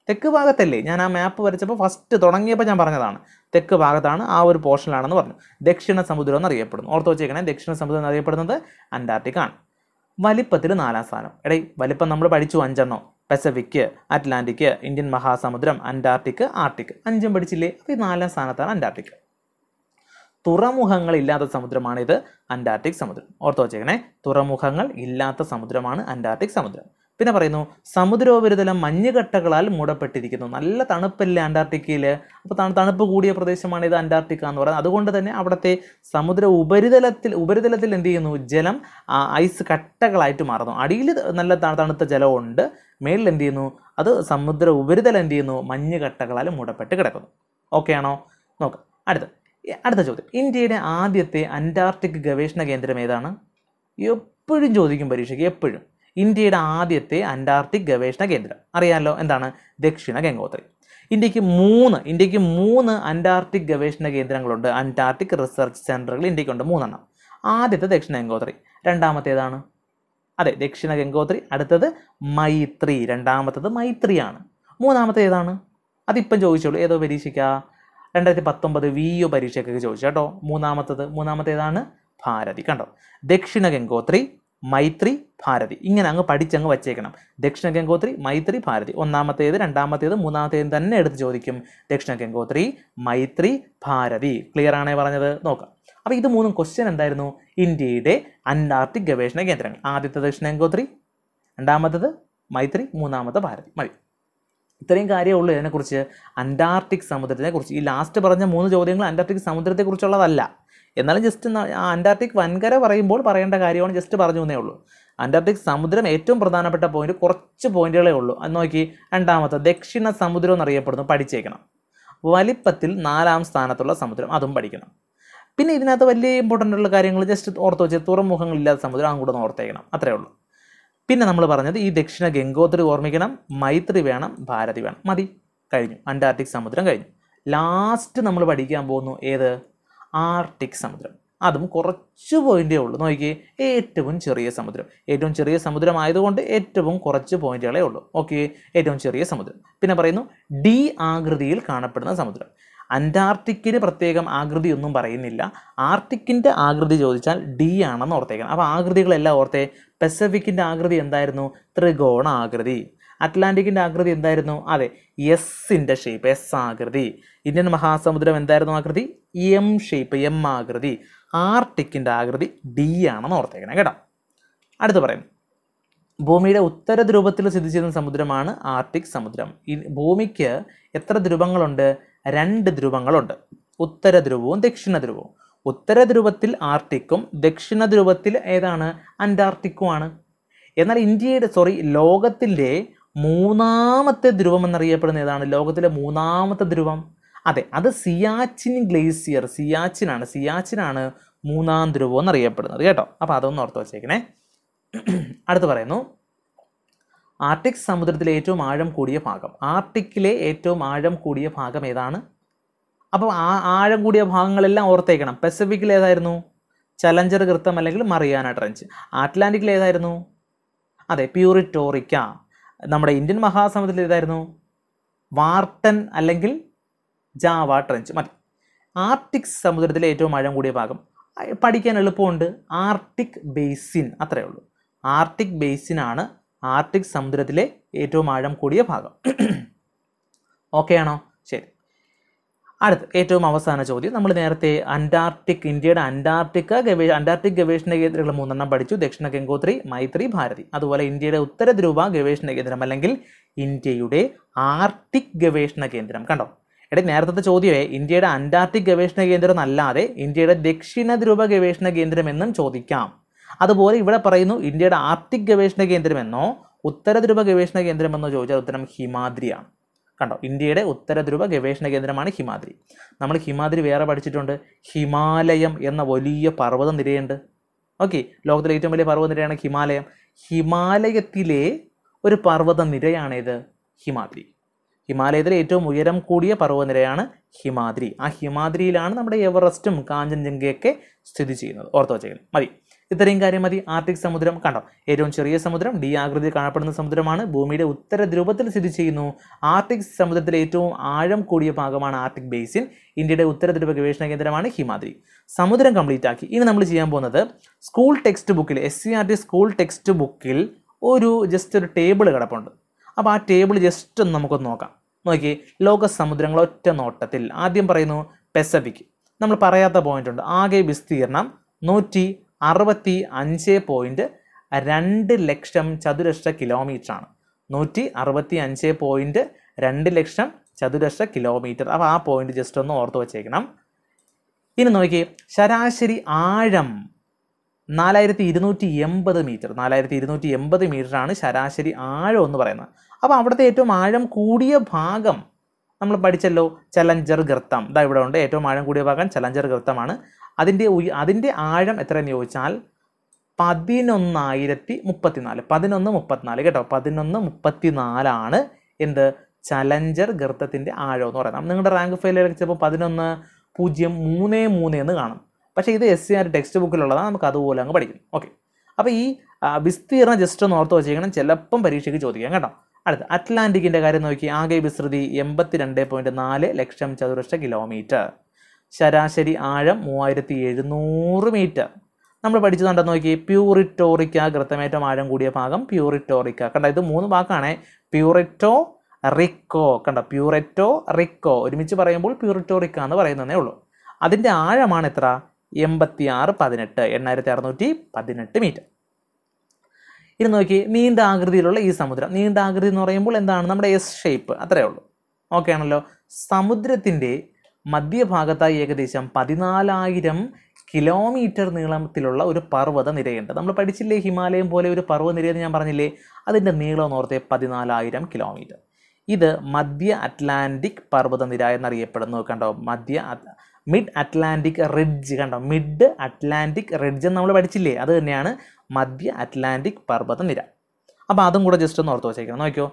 തെക്ക് ഭാഗത്തല്ലേ ഞാൻ ആ മാപ്പ് വരച്ചപ്പോൾ ഫസ്റ്റ് തുടങ്ങിയപ്പോൾ ഞാൻ പറഞ്ഞതാണ് തെക്ക് ഭാഗത്താണ് ആ ഒരു പോർഷനിലാണെന്ന് പറഞ്ഞു ദക്ഷിണ സമുദ്രം എന്നറിയപ്പെടുന്നു ഓർത്ത് വെച്ചേക്കണേ ദക്ഷിണ സമുദ്രം എന്നറിയപ്പെടുന്നത് അന്റാർട്ടിക് ആണ് വലിപ്പത്തിൽ നാലാം സ്ഥാനം എടേ വലിപ്പം നമ്മൾ പഠിച്ചു അഞ്ചെണ്ണം പസഫിക് അറ്റ്ലാന്റിക് ഇന്ത്യൻ മഹാസമുദ്രം അന്റാർട്ടിക് ആർട്ടിക് അഞ്ചും പഠിച്ചില്ലേ അപ്പോൾ ഈ നാലാം സ്ഥാനത്താണ് അന്റാർട്ടിക് ഇല്ലാത്ത സമുദ്രമാണിത് അന്റാർട്ടിക് സമുദ്രം ഓർത്തു വച്ചേക്കണേ തുറമുഖങ്ങൾ ഇല്ലാത്ത സമുദ്രമാണ് അന്റാർട്ടിക് സമുദ്രം പിന്നെ പറയുന്നു സമുദ്രോപരിതലം മഞ്ഞുകട്ടകളാൽ മൂടപ്പെട്ടിരിക്കുന്നു നല്ല തണുപ്പല്ലേ അന്റാർട്ടിക്കയിൽ അപ്പോൾ തണുപ്പ് കൂടിയ പ്രദേശമാണ് ഇത് അന്റാർട്ടിക്ക എന്ന് പറയുന്നത് അതുകൊണ്ട് തന്നെ അവിടുത്തെ സമുദ്ര ഉപരിതലത്തിൽ ഉപരിതലത്തിൽ എന്ത് ചെയ്യുന്നു ജലം ഐസ് കട്ടകളായിട്ട് മാറുന്നു അടിയിൽ നല്ല തണുത്ത ജലമുണ്ട് മേളിൽ എന്ത് ചെയ്യുന്നു അത് സമുദ്ര ഉപരിതലം എന്ത് ചെയ്യുന്നു മഞ്ഞുകട്ടകളാൽ മൂടപ്പെട്ട് കിടക്കുന്നു ഓക്കെ ആണോ നോക്കാം അടുത്ത അടുത്ത ചോദ്യം ഇന്ത്യയുടെ ആദ്യത്തെ അന്റാർട്ടിക് ഗവേഷണ കേന്ദ്രം ഏതാണ് എപ്പോഴും ചോദിക്കും പരീക്ഷയ്ക്ക് എപ്പോഴും ഇന്ത്യയുടെ ആദ്യത്തെ അന്റാർട്ടിക് ഗവേഷണ കേന്ദ്രം അറിയാമല്ലോ എന്താണ് ദക്ഷിണ ഗംഗോത്രി ഇന്ത്യക്ക് മൂന്ന് ഇന്ത്യക്ക് മൂന്ന് അന്റാർട്ടിക് ഗവേഷണ കേന്ദ്രങ്ങളുണ്ട് അന്റാർട്ടിക് റിസർച്ച് സെൻറ്ററുകൾ ഇന്ത്യക്കുണ്ട് മൂന്നെണ്ണം ആദ്യത്തെ ദക്ഷിണ ഗംഗോത്രി രണ്ടാമത്തേതാണ് അതെ ദക്ഷിണ ഗംഗോത്രി അടുത്തത് മൈത്രി രണ്ടാമത്തത് മൈത്രിയാണ് മൂന്നാമത്തേതാണ് അതിപ്പം ചോദിച്ചോളൂ ഏതോ പരീക്ഷയ്ക്കാണ് രണ്ടായിരത്തി പത്തൊമ്പത് വി യു പരീക്ഷയ്ക്കൊക്കെ ചോദിച്ചു കേട്ടോ മൂന്നാമത്തത് മൂന്നാമത്തേതാണ് ഭാരതി കണ്ടോ ദക്ഷിണ ഗംഗോത്രി മൈത്രി ഭാരതി ഇങ്ങനെ അങ്ങ് പഠിച്ചങ്ങ് വച്ചേക്കണം ദക്ഷിണ ഗംഗോത്രി മൈത്രി ഭാരതി ഒന്നാമത്തേത് രണ്ടാമത്തേത് മൂന്നാമത്തേത് തന്നെ എടുത്ത് ചോദിക്കും ദക്ഷിണ ഗംഗോത്രി മൈത്രി ഭാരതി ക്ലിയർ ആണേ പറഞ്ഞത് നോക്കാം അപ്പോൾ ഇത് മൂന്നും ക്വസ്റ്റ്യൻ എന്തായിരുന്നു ഇന്ത്യയുടെ അന്റാർട്ടിക് ഗവേഷണ കേന്ദ്രങ്ങൾ ആദ്യത്തെ ദക്ഷിണ ഗംഗോത്രി രണ്ടാമത്തത് മൈത്രി മൂന്നാമത്തെ ഭാരതി മതി ഇത്രയും കാര്യമേ ഉള്ളൂ ഇതിനെക്കുറിച്ച് അന്റാർട്ടിക് സമുദ്രത്തെക്കുറിച്ച് ഈ ലാസ്റ്റ് പറഞ്ഞ മൂന്ന് ചോദ്യങ്ങൾ അന്റാർട്ടിക് സമുദ്രത്തെക്കുറിച്ചുള്ളതല്ല എന്നാലും ജസ്റ്റ് അന്റാർട്ടിക് വൻകര പറയുമ്പോൾ പറയേണ്ട കാര്യമാണ് ജസ്റ്റ് പറഞ്ഞു എന്നേ ഉള്ളൂ അന്റാർട്ടിക് സമുദ്രം ഏറ്റവും പ്രധാനപ്പെട്ട പോയിന്റ് കുറച്ച് പോയിന്റുകളേ ഉള്ളൂ അത് നോക്കി രണ്ടാമത്തെ ദക്ഷിണ സമുദ്രം എന്നറിയപ്പെടുന്നു പഠിച്ചേക്കണം വലിപ്പത്തിൽ നാലാം സ്ഥാനത്തുള്ള സമുദ്രം അതും പഠിക്കണം പിന്നെ ഇതിനകത്ത് വലിയ ഇമ്പോർട്ടൻ്റ് ഉള്ള കാര്യങ്ങൾ ജസ്റ്റ് ഓർത്ത് വെച്ച് തുറമുഖങ്ങളില്ലാത്ത സമുദ്രം അങ്ങോട്ട് ഓർത്തേക്കണം അത്രേ ഉള്ളൂ പിന്നെ നമ്മൾ പറഞ്ഞത് ഈ ദക്ഷിണ ഗംഗോത്രി ഓർമ്മിക്കണം മൈത്രി വേണം ഭാരതി വേണം മതി കഴിഞ്ഞു അന്റാർട്ടിക് സമുദ്രം കഴിഞ്ഞു ലാസ്റ്റ് നമ്മൾ പഠിക്കാൻ പോകുന്നു ഏത് ആർട്ടിക് സമുദ്രം അതും കുറച്ച് പോയിന്റേ ഉള്ളൂ നോക്കിയേ ഏറ്റവും ചെറിയ സമുദ്രം ഏറ്റവും ചെറിയ സമുദ്രം ആയതുകൊണ്ട് ഏറ്റവും കുറച്ച് പോയിന്റുകളേ ഉള്ളൂ ഓക്കെ ഏറ്റവും ചെറിയ സമുദ്രം പിന്നെ പറയുന്നു ഡി ആകൃതിയിൽ കാണപ്പെടുന്ന സമുദ്രം അന്റാർട്ടിക്കിന് പ്രത്യേകം ആകൃതി ഒന്നും പറയുന്നില്ല ആർട്ടിക്കിൻ്റെ ആകൃതി ചോദിച്ചാൽ ഡി ആണെന്ന് ഓർത്തേക്കണം അപ്പോൾ ആകൃതികളെല്ലാം ഓർത്തേ പെസഫിക്കിൻ്റെ ആകൃതി എന്തായിരുന്നു ത്രികോണ ആകൃതി അറ്റ്ലാന്റിക്കിൻ്റെ ആകൃതി എന്തായിരുന്നു അതെ എസിൻ്റെ ഷേപ്പ് എസ് ആകൃതി ഇന്ത്യൻ മഹാസമുദ്രം എന്തായിരുന്നു ആകൃതി എം ഷേപ്പ് എം ആകൃതി ആർട്ടിക്കിൻ്റെ ആകൃതി ഡി ആണെന്ന് ഓർത്തേക്കണം കേട്ടോ അടുത്ത് പറയും ഭൂമിയുടെ ഉത്തര ധ്രുവത്തിൽ സ്ഥിതി ചെയ്യുന്ന സമുദ്രമാണ് ആർട്ടിക് സമുദ്രം ഈ ഭൂമിക്ക് എത്ര ധ്രുവങ്ങളുണ്ട് രണ്ട് ധ്രുവങ്ങളുണ്ട് ഉത്തര ധ്രുവവും ദക്ഷിണ ധ്രുവവും ഉത്തര ധ്രുവത്തിൽ ആർട്ടിക്കും ദക്ഷിണ ധ്രുവത്തിൽ ഏതാണ് അന്റാർട്ടിക്കുമാണ് എന്നാൽ ഇന്ത്യയുടെ സോറി ലോകത്തിൻ്റെ മൂന്നാമത്തെ ധ്രുവം എന്നറിയപ്പെടുന്ന ഏതാണ് ലോകത്തിലെ മൂന്നാമത്തെ ധ്രുവം അതെ അത് സിയാച്ചിൻ ഗ്ലേസിയർ സിയാച്ചിനാണ് സിയാച്ചിനാണ് മൂന്നാം ധ്രുവം എന്നറിയപ്പെടുന്നത് കേട്ടോ അപ്പോൾ അതൊന്ന് ഓർത്ത് വച്ചേക്കണേ അടുത്ത് പറയുന്നു ആർട്ടിക് സമുദ്രത്തിലെ ഏറ്റവും ആഴം കൂടിയ ഭാഗം ആർട്ടിക്കിലെ ഏറ്റവും ആഴം കൂടിയ ഭാഗം ഏതാണ് അപ്പോൾ ആ ആഴം കൂടിയ ഭാഗങ്ങളെല്ലാം ഓർത്തേക്കണം പെസഫിക്കിൽ ഏതായിരുന്നു ചലഞ്ചർ കൃത്തം അല്ലെങ്കിൽ മറിയാന ട്രഞ്ച് അറ്റ്ലാന്റിക്കിൽ ഏതായിരുന്നു അതെ പ്യൂറിറ്റോറിക്ക നമ്മുടെ ഇന്ത്യൻ മഹാസമുദ്രത്തിൽ ഏതായിരുന്നു വാർട്ടൻ അല്ലെങ്കിൽ ജാവ ട്രഞ്ച് മറ്റ് ആർട്ടിക് സമുദ്രത്തിലെ ഏറ്റവും ആഴം കൂടിയ ഭാഗം പഠിക്കാൻ എളുപ്പമുണ്ട് ആർട്ടിക് ബേസിൻ അത്രയേ ഉള്ളൂ ആർട്ടിക് ബേസിനാണ് ആർട്ടിക് സമുദ്രത്തിലെ ഏറ്റവും ആഴം കൂടിയ ഭാഗം ഓക്കെ ആണോ ശരി അടുത്ത ഏറ്റവും അവസാന ചോദ്യം നമ്മൾ നേരത്തെ അന്റാർട്ടിക് ഇന്ത്യയുടെ അന്റാർട്ടിക് ഗവേഷ അന്റാർട്ടിക് ഗവേഷണ കേന്ദ്രങ്ങൾ മൂന്നെണ്ണം പഠിച്ചു ദക്ഷിണ ഗംഗോത്രി മൈത്രി ഭാരതി അതുപോലെ ഇന്ത്യയുടെ ഉത്തര ധ്രുവ ഗവേഷണ കേന്ദ്രം അല്ലെങ്കിൽ ഇന്ത്യയുടെ ആർട്ടിക് ഗവേഷണ കേന്ദ്രം കണ്ടോ എടേ നേരത്തെ ചോദ്യമേ ഇന്ത്യയുടെ അന്റാർട്ടിക് ഗവേഷണ കേന്ദ്രം എന്നല്ലാതെ ഇന്ത്യയുടെ ദക്ഷിണ ധ്രുവ ഗവേഷണ കേന്ദ്രം എന്നും ചോദിക്കാം അതുപോലെ ഇവിടെ പറയുന്നു ഇന്ത്യയുടെ ആർട്ടിക് ഗവേഷണ കേന്ദ്രമെന്നോ ഉത്തര ധ്രുവ ഗവേഷണ കേന്ദ്രമെന്നോ ചോദിച്ചാൽ ഉത്തരം ഹിമാദ്രിയാണ് കണ്ടോ ഇന്ത്യയുടെ ഉത്തര ധ്രുവ ഗവേഷണ കേന്ദ്രമാണ് ഹിമാദ്രി നമ്മൾ ഹിമാദ്രി വേറെ പഠിച്ചിട്ടുണ്ട് ഹിമാലയം എന്ന വലിയ പർവ്വത നിരയുണ്ട് ഓക്കെ ലോകത്തിലെ ഏറ്റവും വലിയ പർവ്വത നിരയാണ് ഹിമാലയം ഹിമാലയത്തിലെ ഒരു പർവ്വത നിരയാണേത് ഹിമാദ്രി ഹിമാലയത്തിലെ ഏറ്റവും ഉയരം കൂടിയ പർവ്വതനിരയാണ് ഹിമാദ്രി ആ ഹിമാദ്രിയിലാണ് നമ്മുടെ എവറസ്റ്റും കാഞ്ചൻജംഗയൊക്കെ സ്ഥിതി ചെയ്യുന്നത് ഓർത്തു വച്ചേക്കുന്നത് മതി ഇത്രയും കാര്യം മതി ആർട്ടിക് സമുദ്രം കണ്ടോ ഏറ്റവും ചെറിയ സമുദ്രം ഡി ആകൃതി കാണപ്പെടുന്ന സമുദ്രമാണ് ഭൂമിയുടെ ഉത്തര ധ്രുവത്തിൽ സ്ഥിതി ചെയ്യുന്നു ആർട്ടിക് സമുദ്രത്തിലെ ഏറ്റവും ആഴം കൂടിയ ഭാഗമാണ് ആർട്ടിക് ബേസിൻ ഇന്ത്യയുടെ ഉത്തര ധ്രുവ ഗവേഷണ കേന്ദ്രമാണ് ഹിമാദ്രി സമുദ്രം കംപ്ലീറ്റ് ആക്കി ഇനി നമ്മൾ ചെയ്യാൻ പോകുന്നത് സ്കൂൾ ടെക്സ്റ്റ് ബുക്കിൽ S C R T school text ബുക്കിൽ ഒരു ജസ്റ്റ് ഒരു ടേബിൾ കിടപ്പുണ്ട് അപ്പോൾ ആ ടേബിൾ ജസ്റ്റ് ഒന്ന് നമുക്കൊന്ന് നോക്കാം നോക്കി ലോക സമുദ്രങ്ങൾ ഒറ്റ നോട്ടത്തിൽ ആദ്യം പറയുന്നു പെസഫിക് നമ്മൾ പറയാത്ത പോയിന്റ് ഉണ്ട് ആകെ വിസ്തീർണം നൂറ്റി അറുപത്തി അഞ്ച് പോയിൻറ്റ് രണ്ട് ലക്ഷം ചതുരശ്ര കിലോമീറ്ററാണ് നൂറ്റി അറുപത്തി അഞ്ച് പോയിൻറ്റ് രണ്ട് ലക്ഷം ചതുരശ്ര കിലോമീറ്റർ അപ്പോൾ ആ പോയിന്റ് ജസ്റ്റ് ഒന്ന് ഓർത്ത് വച്ചേക്കണം ഇനി നോക്കി ശരാശരി ആഴം നാലായിരത്തി ഇരുന്നൂറ്റി എൺപത് മീറ്റർ നാലായിരത്തി ഇരുന്നൂറ്റി എൺപത് മീറ്ററാണ് ശരാശരി ആഴം എന്ന് പറയുന്നത് അപ്പോൾ അവിടുത്തെ ഏറ്റവും ആഴം കൂടിയ ഭാഗം നമ്മൾ പഠിച്ചല്ലോ ചലഞ്ചർ ഗർത്തം ഇതാ ഇവിടെ ഉണ്ട് ഏറ്റവും ആഴം കൂടിയ ഭാഗം ചലഞ്ചർ ഗർത്തമാണ് അതിൻ്റെ അതിൻ്റെ ആഴം എത്രയെന്ന് ചോദിച്ചാൽ പതിനൊന്നായിരത്തി മുപ്പത്തിനാല് പതിനൊന്ന് മുപ്പത്തിനാല് കേട്ടോ പതിനൊന്ന് മുപ്പത്തിനാലാണ് എന്ത് ചലഞ്ചർ ഗർത്തത്തിൻ്റെ ആഴം എന്ന് പറയുന്നത് നിങ്ങളുടെ റാങ്ക് ഫെയിലൊക്കെ ചിലപ്പോൾ പതിനൊന്ന് പൂജ്യം മൂന്ന് മൂന്ന് എന്ന് കാണും പക്ഷേ ഇത് എസ് സി ആർ ടെക്സ്റ്റ് ബുക്കിലുള്ളതാണ് നമുക്ക് അതുപോലെ അങ്ങ് പഠിക്കും ഓക്കെ അപ്പോൾ ഈ വിസ്തീർണം ജസ്റ്റ് ഒന്ന് ഓർത്ത് വെച്ചേക്കണം ചിലപ്പം പരീക്ഷയ്ക്ക് ചോദിക്കാം കേട്ടോ അടുത്ത അറ്റ്ലാന്റിക്കിൻ്റെ കാര്യം നോക്കി ആകെ വിസ്തൃതി എൺപത്തി രണ്ട് പോയിൻറ്റ് നാല് ലക്ഷം ചതുരശ്ര കിലോമീറ്റർ ശരാശരി ആഴം മൂവായിരത്തി എഴുന്നൂറ് മീറ്റർ നമ്മൾ കണ്ടെന്ന് നോക്കി പ്യൂറിറ്റോറിക്ക കൃത്യമേറ്റം ആഴം കൂടിയ ഭാഗം പ്യൂറിറ്റോറിക്ക കണ്ട ഇത് മൂന്ന് വാക്കാണ് പ്യൂറിറ്റോ റിക്കോ കണ്ട പ്യൂറിറ്റോ റിക്കോ ഒരുമിച്ച് പറയുമ്പോൾ പ്യൂറിറ്റോറിക്ക എന്ന് പറയുന്നതേ ഉള്ളൂ അതിൻ്റെ ആഴമാണ് എത്ര എൺപത്തി ആറ് പതിനെട്ട് എണ്ണായിരത്തി അറുന്നൂറ്റി പതിനെട്ട് മീറ്റർ ഇനി നോക്കി നീണ്ട ആകൃതിയിലുള്ള ഈ സമുദ്രം നീണ്ട ആകൃതി എന്ന് പറയുമ്പോൾ എന്താണ് നമ്മുടെ എസ് ഷേപ്പ് അത്രയേ ഉള്ളൂ ഓക്കെ ആണല്ലോ സമുദ്രത്തിൻ്റെ മധ്യഭാഗത്തായി ഏകദേശം പതിനാലായിരം കിലോമീറ്റർ നീളത്തിലുള്ള ഒരു പർവ്വത നിരയുണ്ട് നമ്മൾ പഠിച്ചില്ലേ ഹിമാലയം പോലെ ഒരു പർവ്വത നിരയെന്ന് ഞാൻ പറഞ്ഞില്ലേ അതിൻ്റെ നീളം നോർത്തെ പതിനാലായിരം കിലോമീറ്റർ ഇത് മധ്യ അറ്റ്ലാന്റിക് നിര എന്നറിയപ്പെടുന്നു കണ്ടോ മധ്യ മിഡ് അറ്റ്ലാന്റിക് റിഡ്ജ് കണ്ടോ മിഡ് അറ്റ്ലാന്റിക് റിഡ്ജ് എന്ന് നമ്മൾ പഠിച്ചില്ലേ അത് തന്നെയാണ് മധ്യ അറ്റ്ലാന്റിക് നിര അപ്പോൾ അതും കൂടെ ജസ്റ്റ് ഒന്ന് ഓർത്ത് വെച്ചേക്കണം നോക്കിയോ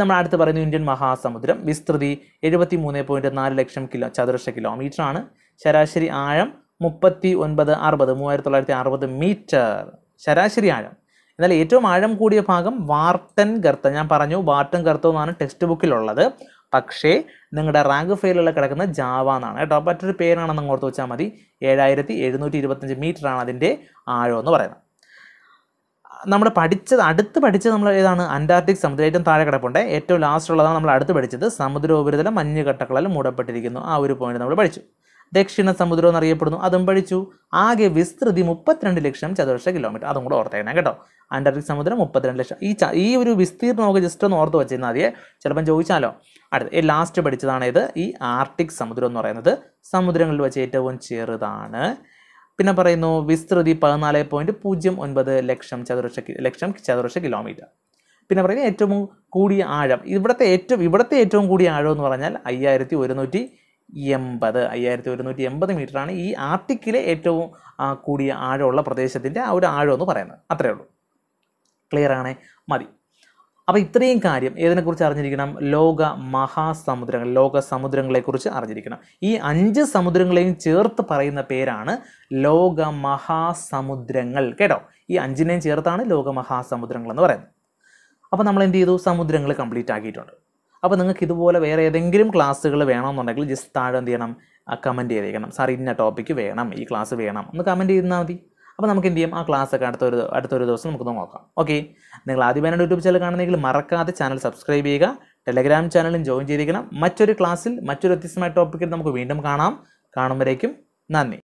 നമ്മൾ അടുത്ത് പറയുന്നത് ഇന്ത്യൻ മഹാസമുദ്രം വിസ്തൃതി എഴുപത്തി മൂന്ന് പോയിന്റ് നാല് ലക്ഷം കിലോ ചതുരശ്ര ആണ് ശരാശരി ആഴം മുപ്പത്തി ഒൻപത് അറുപത് മൂവായിരത്തി തൊള്ളായിരത്തി അറുപത് മീറ്റർ ശരാശരി ആഴം എന്നാൽ ഏറ്റവും ആഴം കൂടിയ ഭാഗം വാർട്ടൻ ഗർത്ത ഞാൻ പറഞ്ഞു വാർട്ടൻ ഗർത്തം എന്നാണ് ടെക്സ്റ്റ് ബുക്കിലുള്ളത് പക്ഷേ നിങ്ങളുടെ റാങ്ക് ഫെയിലുള്ള കിടക്കുന്ന ജാവ എന്നാണ് കേട്ടോ മറ്റൊരു പേരാണെന്ന് ഓർത്ത് വെച്ചാൽ മതി ഏഴായിരത്തി എഴുന്നൂറ്റി ഇരുപത്തഞ്ച് മീറ്റർ ആണ് അതിൻ്റെ ആഴം എന്ന് പറയുന്നത് നമ്മൾ പഠിച്ചത് അടുത്ത് പഠിച്ചത് നമ്മൾ ഏതാണ് അന്റാർട്ടിക് സമുദ്രം ഏറ്റവും താഴെ കിടപ്പുണ്ട് ഏറ്റവും ലാസ്റ്റ് ഉള്ളതാണ് നമ്മൾ അടുത്ത് പഠിച്ചത് മഞ്ഞ് കട്ടകളിൽ മൂടപ്പെട്ടിരിക്കുന്നു ആ ഒരു പോയിന്റ് നമ്മൾ പഠിച്ചു ദക്ഷിണ സമുദ്രം എന്നറിയപ്പെടുന്നു അതും പഠിച്ചു ആകെ വിസ്തൃതി മുപ്പത്തിരണ്ട് ലക്ഷം ചതുരശ്ര കിലോമീറ്റർ അതും കൂടെ ഓർത്തേക്കണം കേട്ടോ അന്റാർട്ടിക് സമുദ്രം മുപ്പത്തിരണ്ട് ലക്ഷം ഈ ഈ ഒരു വിസ്തീർണം നമുക്ക് ജസ്റ്റ് ഒന്ന് ഓർത്ത് വെച്ചിരുന്നാൽ മതിയെ ചിലപ്പം ചോദിച്ചാലോ അടുത്ത ലാസ്റ്റ് പഠിച്ചതാണ് ഈ ആർട്ടിക് സമുദ്രം എന്ന് പറയുന്നത് സമുദ്രങ്ങളിൽ വെച്ച് ഏറ്റവും ചെറുതാണ് പിന്നെ പറയുന്നു വിസ്തൃതി പതിനാല് പോയിൻറ്റ് പൂജ്യം ഒൻപത് ലക്ഷം ചതുരശ്ര ലക്ഷം ചതുരശ്ര കിലോമീറ്റർ പിന്നെ പറയുന്നത് ഏറ്റവും കൂടിയ ആഴം ഇവിടുത്തെ ഏറ്റവും ഇവിടുത്തെ ഏറ്റവും കൂടിയ ആഴം എന്ന് പറഞ്ഞാൽ അയ്യായിരത്തി ഒരുന്നൂറ്റി എൺപത് അയ്യായിരത്തി ഒരുന്നൂറ്റി എൺപത് മീറ്ററാണ് ഈ ആർട്ടിക്കിലെ ഏറ്റവും കൂടിയ ആഴമുള്ള പ്രദേശത്തിൻ്റെ ആ ഒരു ആഴം എന്ന് പറയുന്നത് അത്രയേ ഉള്ളൂ ക്ലിയർ ആണേ മതി അപ്പോൾ ഇത്രയും കാര്യം ഏതിനെക്കുറിച്ച് അറിഞ്ഞിരിക്കണം ലോക മഹാസമുദ്രങ്ങൾ ലോക സമുദ്രങ്ങളെക്കുറിച്ച് അറിഞ്ഞിരിക്കണം ഈ അഞ്ച് സമുദ്രങ്ങളെയും ചേർത്ത് പറയുന്ന പേരാണ് ലോക മഹാസമുദ്രങ്ങൾ കേട്ടോ ഈ അഞ്ചിനെയും ചേർത്താണ് ലോക മഹാസമുദ്രങ്ങൾ എന്ന് പറയുന്നത് അപ്പോൾ നമ്മൾ എന്ത് ചെയ്തു സമുദ്രങ്ങൾ കംപ്ലീറ്റ് ആക്കിയിട്ടുണ്ട് അപ്പോൾ നിങ്ങൾക്ക് ഇതുപോലെ വേറെ ഏതെങ്കിലും ക്ലാസ്സുകൾ വേണമെന്നുണ്ടെങ്കിൽ ജസ്റ്റ് താഴെ എന്ത് ചെയ്യണം കമൻറ്റ് ചെയ്തേക്കണം സാർ ഇന്ന ടോപ്പിക്ക് വേണം ഈ ക്ലാസ് വേണം ഒന്ന് കമൻറ്റ് ചെയ്താൽ മതി അപ്പോൾ നമുക്ക് എന്ത് ചെയ്യാം ആ ക്ലാസ്സൊക്കെ അടുത്തൊരു അടുത്തൊരു ദിവസം നമുക്ക് നോക്കാം ഓക്കെ നിങ്ങൾ ആദ്യമായി യൂട്യൂബ് ചാനൽ കാണുന്നെങ്കിൽ മറക്കാതെ ചാനൽ സബ്സ്ക്രൈബ് ചെയ്യുക ടെലഗ്രാം ചാനലും ജോയിൻ ചെയ്തിരിക്കണം മറ്റൊരു ക്ലാസ്സിൽ മറ്റൊരു വ്യത്യസ്തമായ ടോപ്പിക്കിൽ നമുക്ക് വീണ്ടും കാണാം കാണുമ്പോഴേക്കും നന്ദി